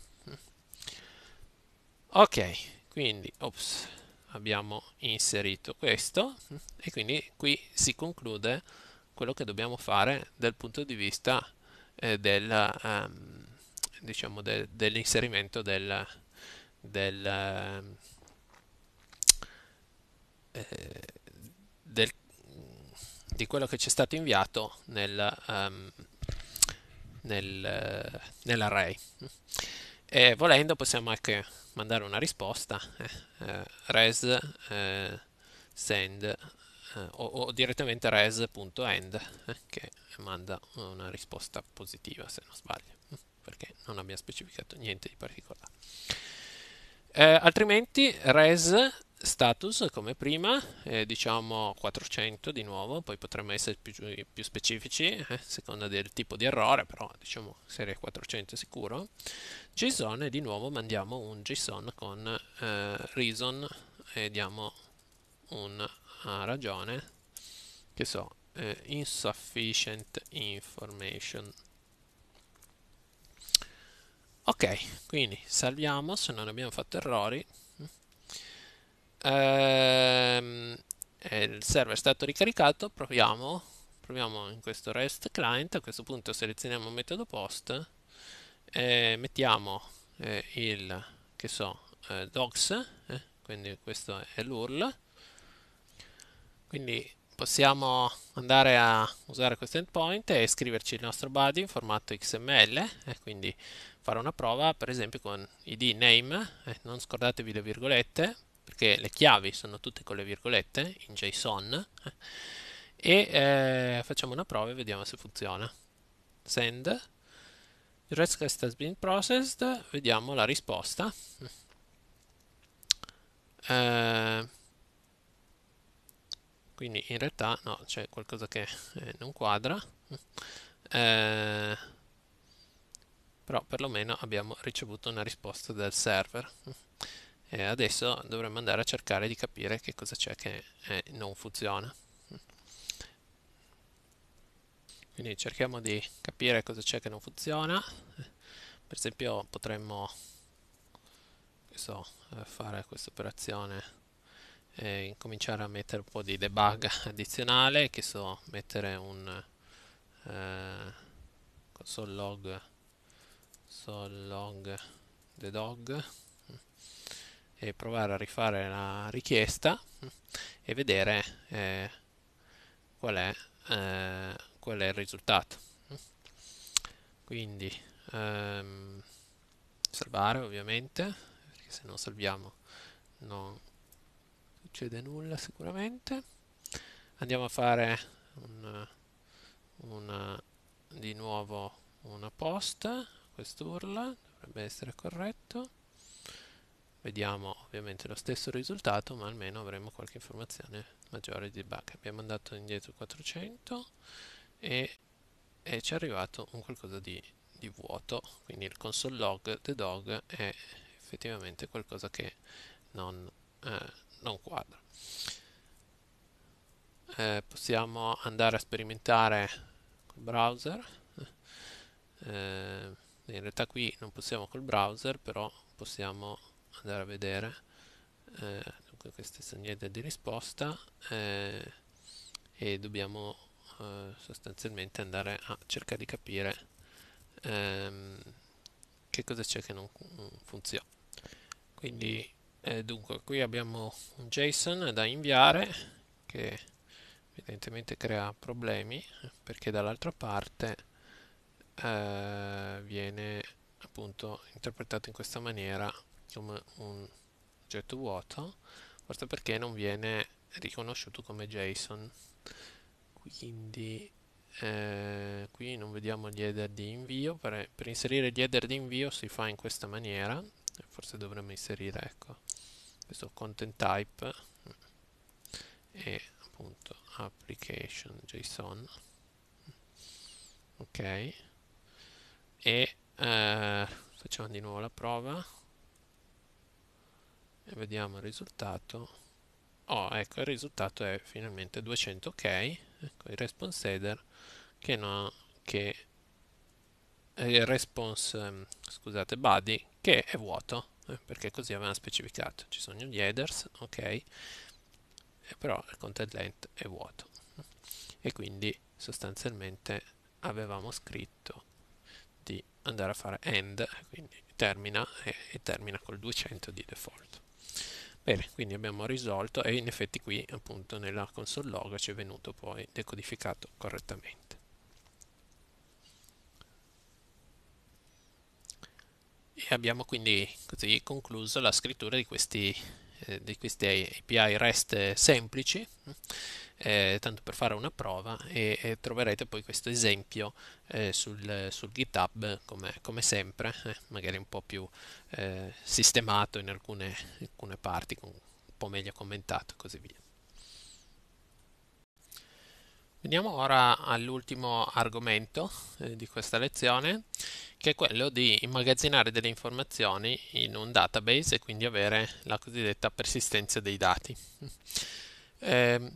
ok quindi ops, abbiamo inserito questo e quindi qui si conclude quello che dobbiamo fare dal punto di vista eh, del, um, diciamo de, dell'inserimento del, del, eh, del, di quello che ci è stato inviato nel, um, nel, nell'array. E volendo possiamo anche mandare una risposta, eh, eh res eh, send eh, o, o, direttamente res.end che manda una risposta positiva se non sbaglio mm, perché non abbiamo specificato niente di particolare eh, altrimenti res status come prima, eh, diciamo 400 di nuovo, poi potremmo essere più, più specifici eh, a seconda del tipo di errore, però diciamo serie 400 sicuro. JSON e di nuovo mandiamo un JSON con eh, reason e diamo una ah, ragione che so, eh, insufficient information. Ok, quindi salviamo se non abbiamo fatto errori ehm, eh, il server è stato ricaricato, proviamo, proviamo in questo REST client, a questo punto selezioniamo il metodo post, eh, mettiamo eh, il, che so, eh, docs, eh, quindi questo è l'URL, quindi possiamo andare a usare questo endpoint e scriverci il nostro body in formato XML e eh, quindi fare una prova per esempio con id name, non scordatevi le virgolette perché le chiavi sono tutte con le virgolette in JSON eh, e eh, facciamo una prova e vediamo se funziona. Send, The request has been processed, vediamo la risposta. Eh, quindi in realtà no, c'è qualcosa che eh, non quadra, eh, però perlomeno abbiamo ricevuto una risposta dal server e adesso dovremmo andare a cercare di capire che cosa c'è che eh, non funziona quindi cerchiamo di capire cosa c'è che non funziona per esempio potremmo so, eh, fare questa operazione e cominciare a mettere un po' di debug addizionale che so mettere un eh, console log console log the dog e provare a rifare la richiesta e vedere eh, qual, è, eh, qual, è, il risultato. Quindi ehm, salvare ovviamente, perché se non salviamo non succede nulla sicuramente. Andiamo a fare un, una, di nuovo una post, quest'urla, dovrebbe essere corretto vediamo ovviamente lo stesso risultato ma almeno avremo qualche informazione maggiore di bug abbiamo andato indietro 400 e, e ci è arrivato un qualcosa di, di, vuoto quindi il console log the dog è effettivamente qualcosa che non, eh, non quadra eh, possiamo andare a sperimentare col browser eh, in realtà qui non possiamo col browser però possiamo andare a vedere eh, dunque queste segnette di risposta eh, e dobbiamo eh, sostanzialmente andare a cercare di capire ehm, che cosa c'è che non funziona quindi eh, dunque qui abbiamo un JSON da inviare che evidentemente crea problemi perché dall'altra parte eh, viene appunto interpretato in questa maniera come un oggetto vuoto forse perché non viene riconosciuto come JSON quindi eh, qui non vediamo gli header di invio per, per, inserire gli header di invio si fa in questa maniera forse dovremmo inserire ecco questo content type e appunto application json ok e eh, facciamo di nuovo la prova e vediamo il risultato oh ecco il risultato è finalmente 200 ok ecco il response header che no che eh, il response ehm, scusate body che è vuoto eh, perché così avevano specificato ci sono gli headers ok eh, però il content length è vuoto e quindi sostanzialmente avevamo scritto di andare a fare end quindi termina e, e termina col 200 di default Bene, quindi abbiamo risolto e in effetti qui appunto nella console log ci è venuto poi decodificato correttamente. E abbiamo quindi così concluso la scrittura di questi, eh, di questi API REST semplici eh, tanto per fare una prova e, e troverete poi questo esempio eh, sul, sul, GitHub come, come sempre, eh, magari un po' più eh, sistemato in alcune, alcune parti, un po' meglio commentato e così via. Veniamo ora all'ultimo argomento eh, di questa lezione, che è quello di immagazzinare delle informazioni in un database e quindi avere la cosiddetta persistenza dei dati. (laughs) Eh,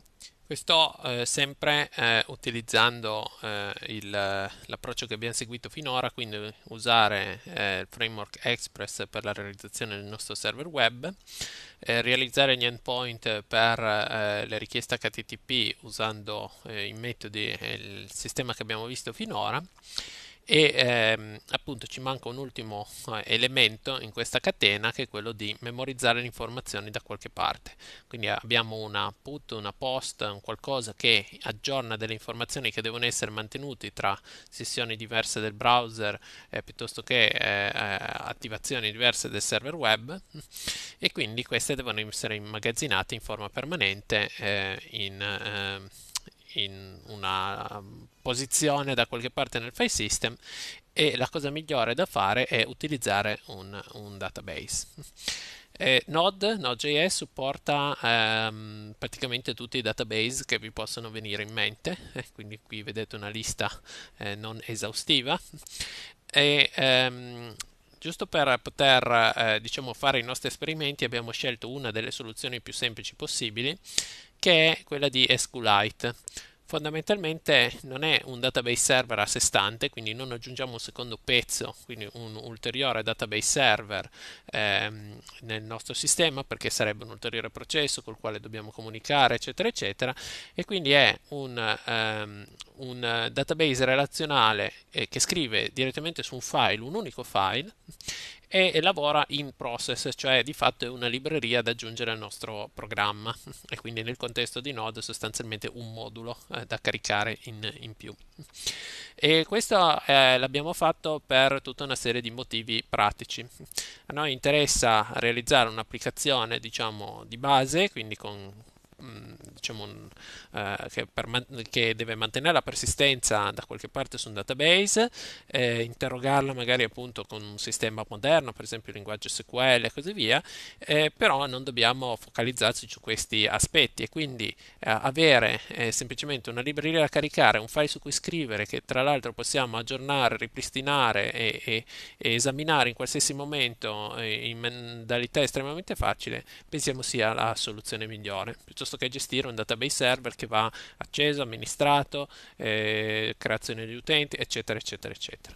questo eh, sempre eh, utilizzando eh, il, l'approccio che abbiamo seguito finora, quindi usare eh, il framework Express per la realizzazione del nostro server web, eh, realizzare gli endpoint per eh, le richieste HTTP usando i metodi e il sistema che abbiamo visto finora e ehm, appunto ci manca un ultimo eh, elemento in questa catena che è quello di memorizzare le informazioni da qualche parte quindi abbiamo una put, una post, un qualcosa che aggiorna delle informazioni che devono essere mantenute tra sessioni diverse del browser eh, piuttosto che eh, eh attivazioni diverse del server web e quindi queste devono essere immagazzinate in forma permanente eh, in ehm, in una posizione da qualche parte nel file system e la cosa migliore da fare è utilizzare un, un database. E Node, Node.js supporta ehm, praticamente tutti i database che vi possono venire in mente, eh, quindi qui vedete una lista eh, non esaustiva. E, ehm, giusto per poter eh, diciamo, fare i nostri esperimenti abbiamo scelto una delle soluzioni più semplici possibili che è quella di SQLite. Fondamentalmente non è un database server a sé stante, quindi non aggiungiamo un secondo pezzo, quindi un ulteriore database server ehm, nel nostro sistema perché sarebbe un ulteriore processo col quale dobbiamo comunicare, eccetera, eccetera, e quindi è un, ehm, un database relazionale eh, che scrive direttamente su un file, un unico file, e lavora in process, cioè di fatto è una libreria da aggiungere al nostro programma (laughs) e quindi nel contesto di Node è sostanzialmente un modulo eh, da caricare in, in, più. E questo eh, l'abbiamo fatto per tutta una serie di motivi pratici. A noi interessa realizzare un'applicazione diciamo di base, quindi con diciamo, un, eh, che, per, che, deve mantenere la persistenza da qualche parte su un database, eh, interrogarla magari appunto con un sistema moderno, per esempio il linguaggio SQL e così via, eh, però non dobbiamo focalizzarci su questi aspetti e quindi eh, avere eh, semplicemente una libreria da caricare, un file su cui scrivere che tra l'altro possiamo aggiornare, ripristinare e, e, e esaminare in qualsiasi momento eh, in modalità estremamente facile, pensiamo sia la soluzione migliore. Piuttosto piuttosto che gestire un database server che va acceso, amministrato, eh, creazione di utenti, eccetera, eccetera, eccetera.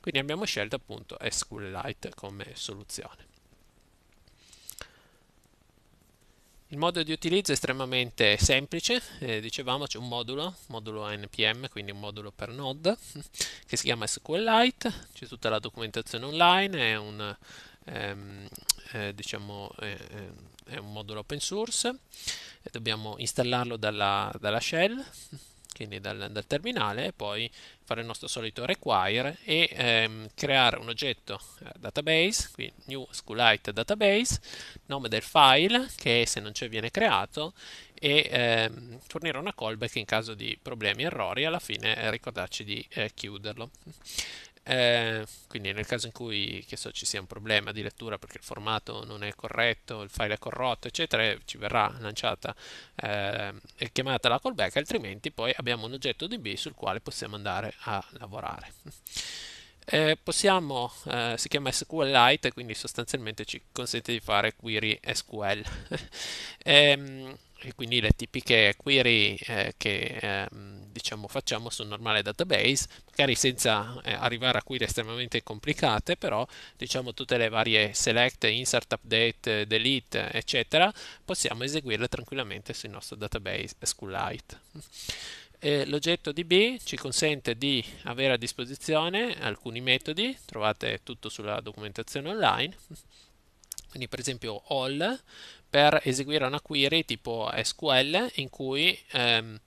Quindi abbiamo scelto appunto SQLite come soluzione. Il modo di utilizzo è estremamente semplice, eh, dicevamo c'è un modulo, modulo NPM, quindi un modulo per node, che si chiama SQLite, c'è tutta la documentazione online, è un, ehm, eh, diciamo, eh, ehm, è un modulo open source, e dobbiamo installarlo dalla, dalla shell, quindi dal, dal, terminale, poi fare il nostro solito require e ehm, creare un oggetto eh, database, quindi new SQLite database, nome del file che se non c'è viene creato e ehm, fornire una callback in caso di problemi e errori alla fine eh, ricordarci di eh, chiuderlo. Eh, quindi nel caso in cui so, ci sia un problema di lettura perché il formato non è corretto, il file è corrotto, eccetera, eh, ci verrà lanciata eh, e chiamata la callback, altrimenti poi abbiamo un oggetto DB sul quale possiamo andare a lavorare. Eh, possiamo, eh, si chiama SQLite, quindi sostanzialmente ci consente di fare query SQL. (laughs) ehm, e quindi le tipiche query eh, che ehm, diciamo facciamo sul normale database, magari senza eh, arrivare a query estremamente complicate, però diciamo tutte le varie select, insert, update, delete, eccetera, possiamo eseguirle tranquillamente sul nostro database SQLite. Eh, l'oggetto DB ci consente di avere a disposizione alcuni metodi, trovate tutto sulla documentazione online, quindi per esempio all per eseguire una query tipo SQL in cui ehm,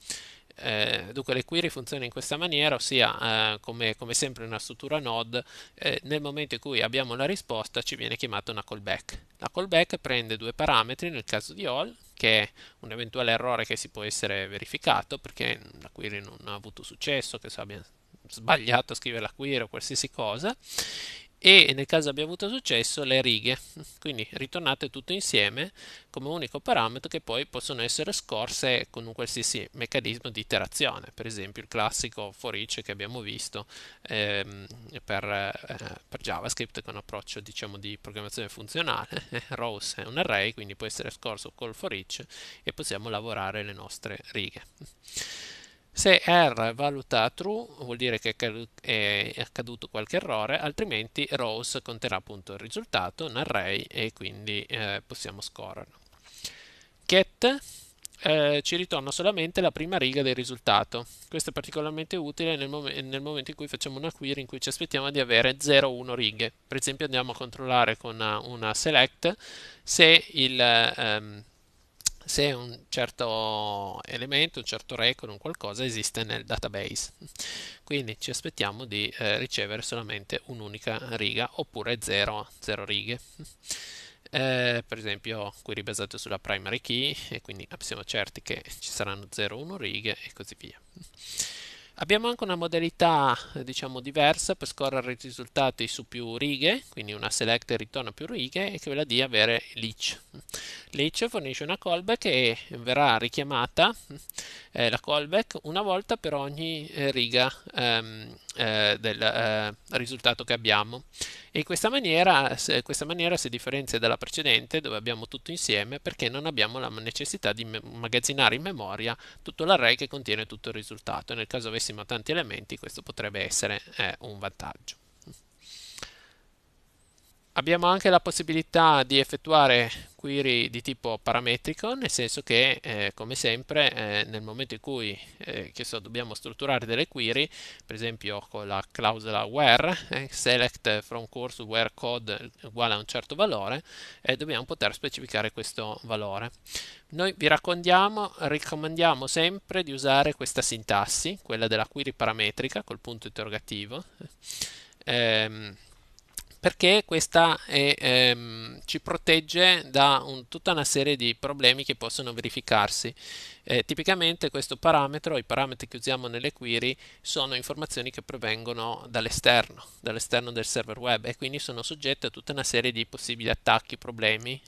eh, dunque le query funzionano in questa maniera, ossia eh, come, come, sempre in una struttura node, eh, nel momento in cui abbiamo la risposta ci viene chiamata una callback. La callback prende due parametri nel caso di all, che è un eventuale errore che si può essere verificato perché la query non ha avuto successo, che so, abbiamo sbagliato a scrivere la query o qualsiasi cosa, e nel caso abbia avuto successo le righe. Quindi ritornate tutto insieme come unico parametro che poi possono essere scorse con un qualsiasi meccanismo di iterazione, per esempio il classico for each che abbiamo visto ehm, per, eh, per, JavaScript che è un approccio diciamo di programmazione funzionale, (laughs) rows è un array, quindi può essere scorso col for each e possiamo lavorare le nostre righe. Se R valuta true vuol dire che è accaduto qualche errore, altrimenti rows conterrà appunto il risultato, un array e quindi eh, possiamo scorrerlo. Get eh, ci ritorna solamente la prima riga del risultato. Questo è particolarmente utile nel, mom nel, momento in cui facciamo una query in cui ci aspettiamo di avere 0-1 righe. Per esempio andiamo a controllare con una, una select se il... Ehm, se un certo elemento, un certo record, un qualcosa esiste nel database. Quindi ci aspettiamo di eh, ricevere solamente un'unica riga oppure 0 righe. Eh, per esempio query basato sulla primary key e quindi ah, siamo certi che ci saranno 0, 1 righe e così via. Abbiamo anche una modalità diciamo diversa per scorrere i risultati su più righe, quindi una select e ritorna più righe e che ve la dia avere leach. Lecce fornisce una callback e verrà richiamata eh, la callback una volta per ogni eh, riga ehm, eh, del eh, risultato che abbiamo. E in questa maniera, se, questa maniera si differenzia dalla precedente dove abbiamo tutto insieme perché non abbiamo la necessità di immagazzinare in memoria tutto l'array che contiene tutto il risultato. Nel caso avessimo tanti elementi questo potrebbe essere eh, un vantaggio. Abbiamo anche la possibilità di effettuare query di tipo parametrico, nel senso che, eh, come sempre, eh, nel momento in cui eh, so, dobbiamo strutturare delle query, per esempio con la clausola where, eh, select from course where code uguale a un certo valore, eh, dobbiamo poter specificare questo valore. Noi vi raccomandiamo, raccomandiamo sempre di usare questa sintassi, quella della query parametrica col punto interrogativo. Ehm, perché questa è, ehm, ci protegge da un, tutta una serie di problemi che possono verificarsi eh, tipicamente questo parametro, i parametri che usiamo nelle query, sono informazioni che provengono dall'esterno, dall'esterno del server web e quindi sono soggette a tutta una serie di possibili attacchi, problemi,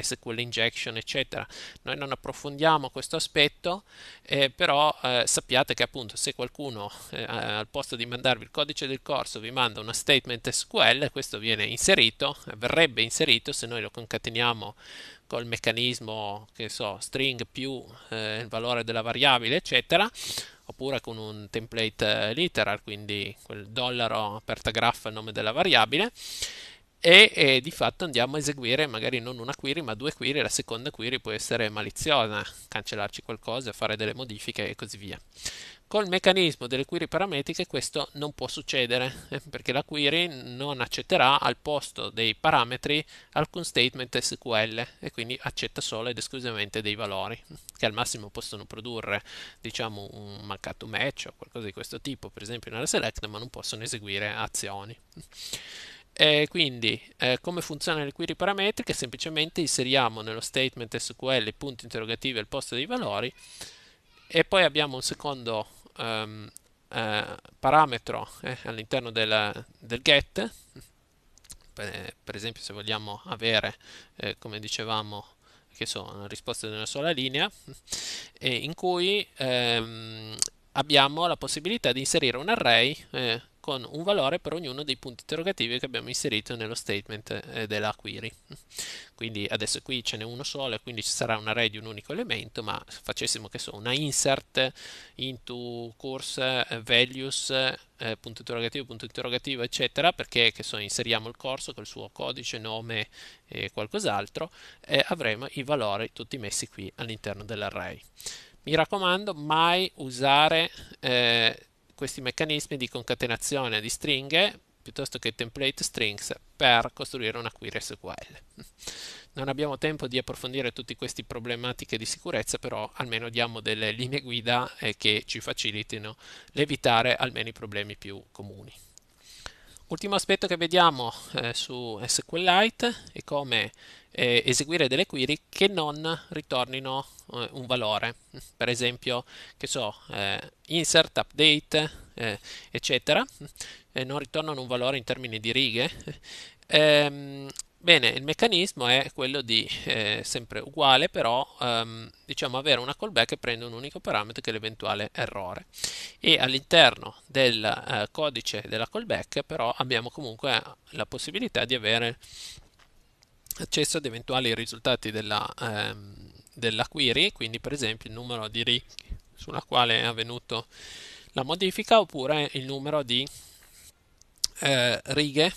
SQL (laughs) injection, eccetera. Noi non approfondiamo questo aspetto, eh, però eh, sappiate che appunto se qualcuno eh, al posto di mandarvi il codice del corso vi manda una statement SQL, questo viene inserito, verrebbe inserito se noi lo concateniamo col meccanismo che so, string più eh, il valore della variabile, eccetera, oppure con un template eh, literal, quindi quel dollaro aperta il nome della variabile. E, e, di fatto andiamo a eseguire magari non una query ma due query, la seconda query può essere maliziosa, cancellarci qualcosa, fare delle modifiche e così via. Col meccanismo delle query parametriche questo non può succedere, eh, perché la query non accetterà al posto dei parametri alcun statement SQL e quindi accetta solo ed esclusivamente dei valori, che al massimo possono produrre diciamo un mancato match o qualcosa di questo tipo, per esempio nella select, ma non possono eseguire azioni. E quindi eh, come funzionano le query parametriche? Semplicemente inseriamo nello statement SQL i punti interrogativi al posto dei valori e poi abbiamo un secondo um, eh, parametro eh, all'interno del, del, get per, esempio se vogliamo avere eh, come dicevamo che sono risposte di una sola linea in cui ehm, abbiamo la possibilità di inserire un array eh, con un valore per ognuno dei punti interrogativi che abbiamo inserito nello statement eh, della query. (laughs) Quindi adesso qui ce n'è uno solo e quindi ci sarà un array di un unico elemento, ma facessimo che so, una insert into course eh, values eh, punto interrogativo, punto interrogativo, eccetera, perché che so, inseriamo il corso col suo codice, nome e qualcos'altro, e avremo i valori tutti messi qui all'interno dell'array. Mi raccomando, mai usare eh, questi meccanismi di concatenazione di stringhe piuttosto che template strings per costruire una query SQL. (laughs) Non abbiamo tempo di approfondire tutte queste problematiche di sicurezza, però almeno diamo delle linee guida eh, che ci facilitino l'evitare almeno i problemi più comuni. Ultimo aspetto che vediamo eh, su SQLite è come eh, eseguire delle query che non ritornino eh, un valore, per esempio, che so, eh, insert, update, eh, eccetera, non ritornano un valore in termini di righe. Ehm, Bene, il meccanismo è quello di eh, sempre uguale, però ehm, diciamo avere una callback che prende un unico parametro che è l'eventuale errore. E all'interno del eh, codice della callback però abbiamo comunque la possibilità di avere accesso ad eventuali risultati della, ehm, della query, quindi per esempio il numero di ricchi sulla quale è avvenuto la modifica oppure il numero di eh, righe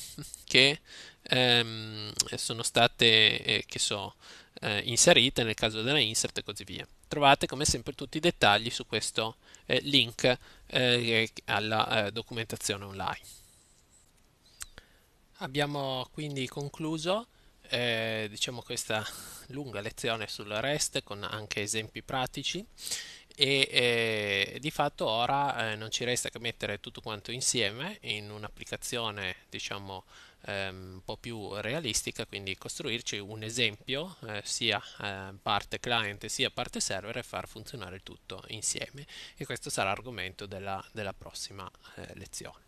che ehm, sono state, eh, che so, eh, inserite nel caso della insert e così via. Trovate come sempre tutti i dettagli su questo eh, link eh, alla eh, documentazione online. Abbiamo quindi concluso eh, diciamo questa lunga lezione sul REST con anche esempi pratici e eh, di fatto ora eh, non ci resta che mettere tutto quanto insieme in un'applicazione diciamo ehm, un po' più realistica quindi costruirci un esempio eh, sia ehm, parte client sia parte server e far funzionare tutto insieme e questo sarà argomento della, della prossima eh, lezione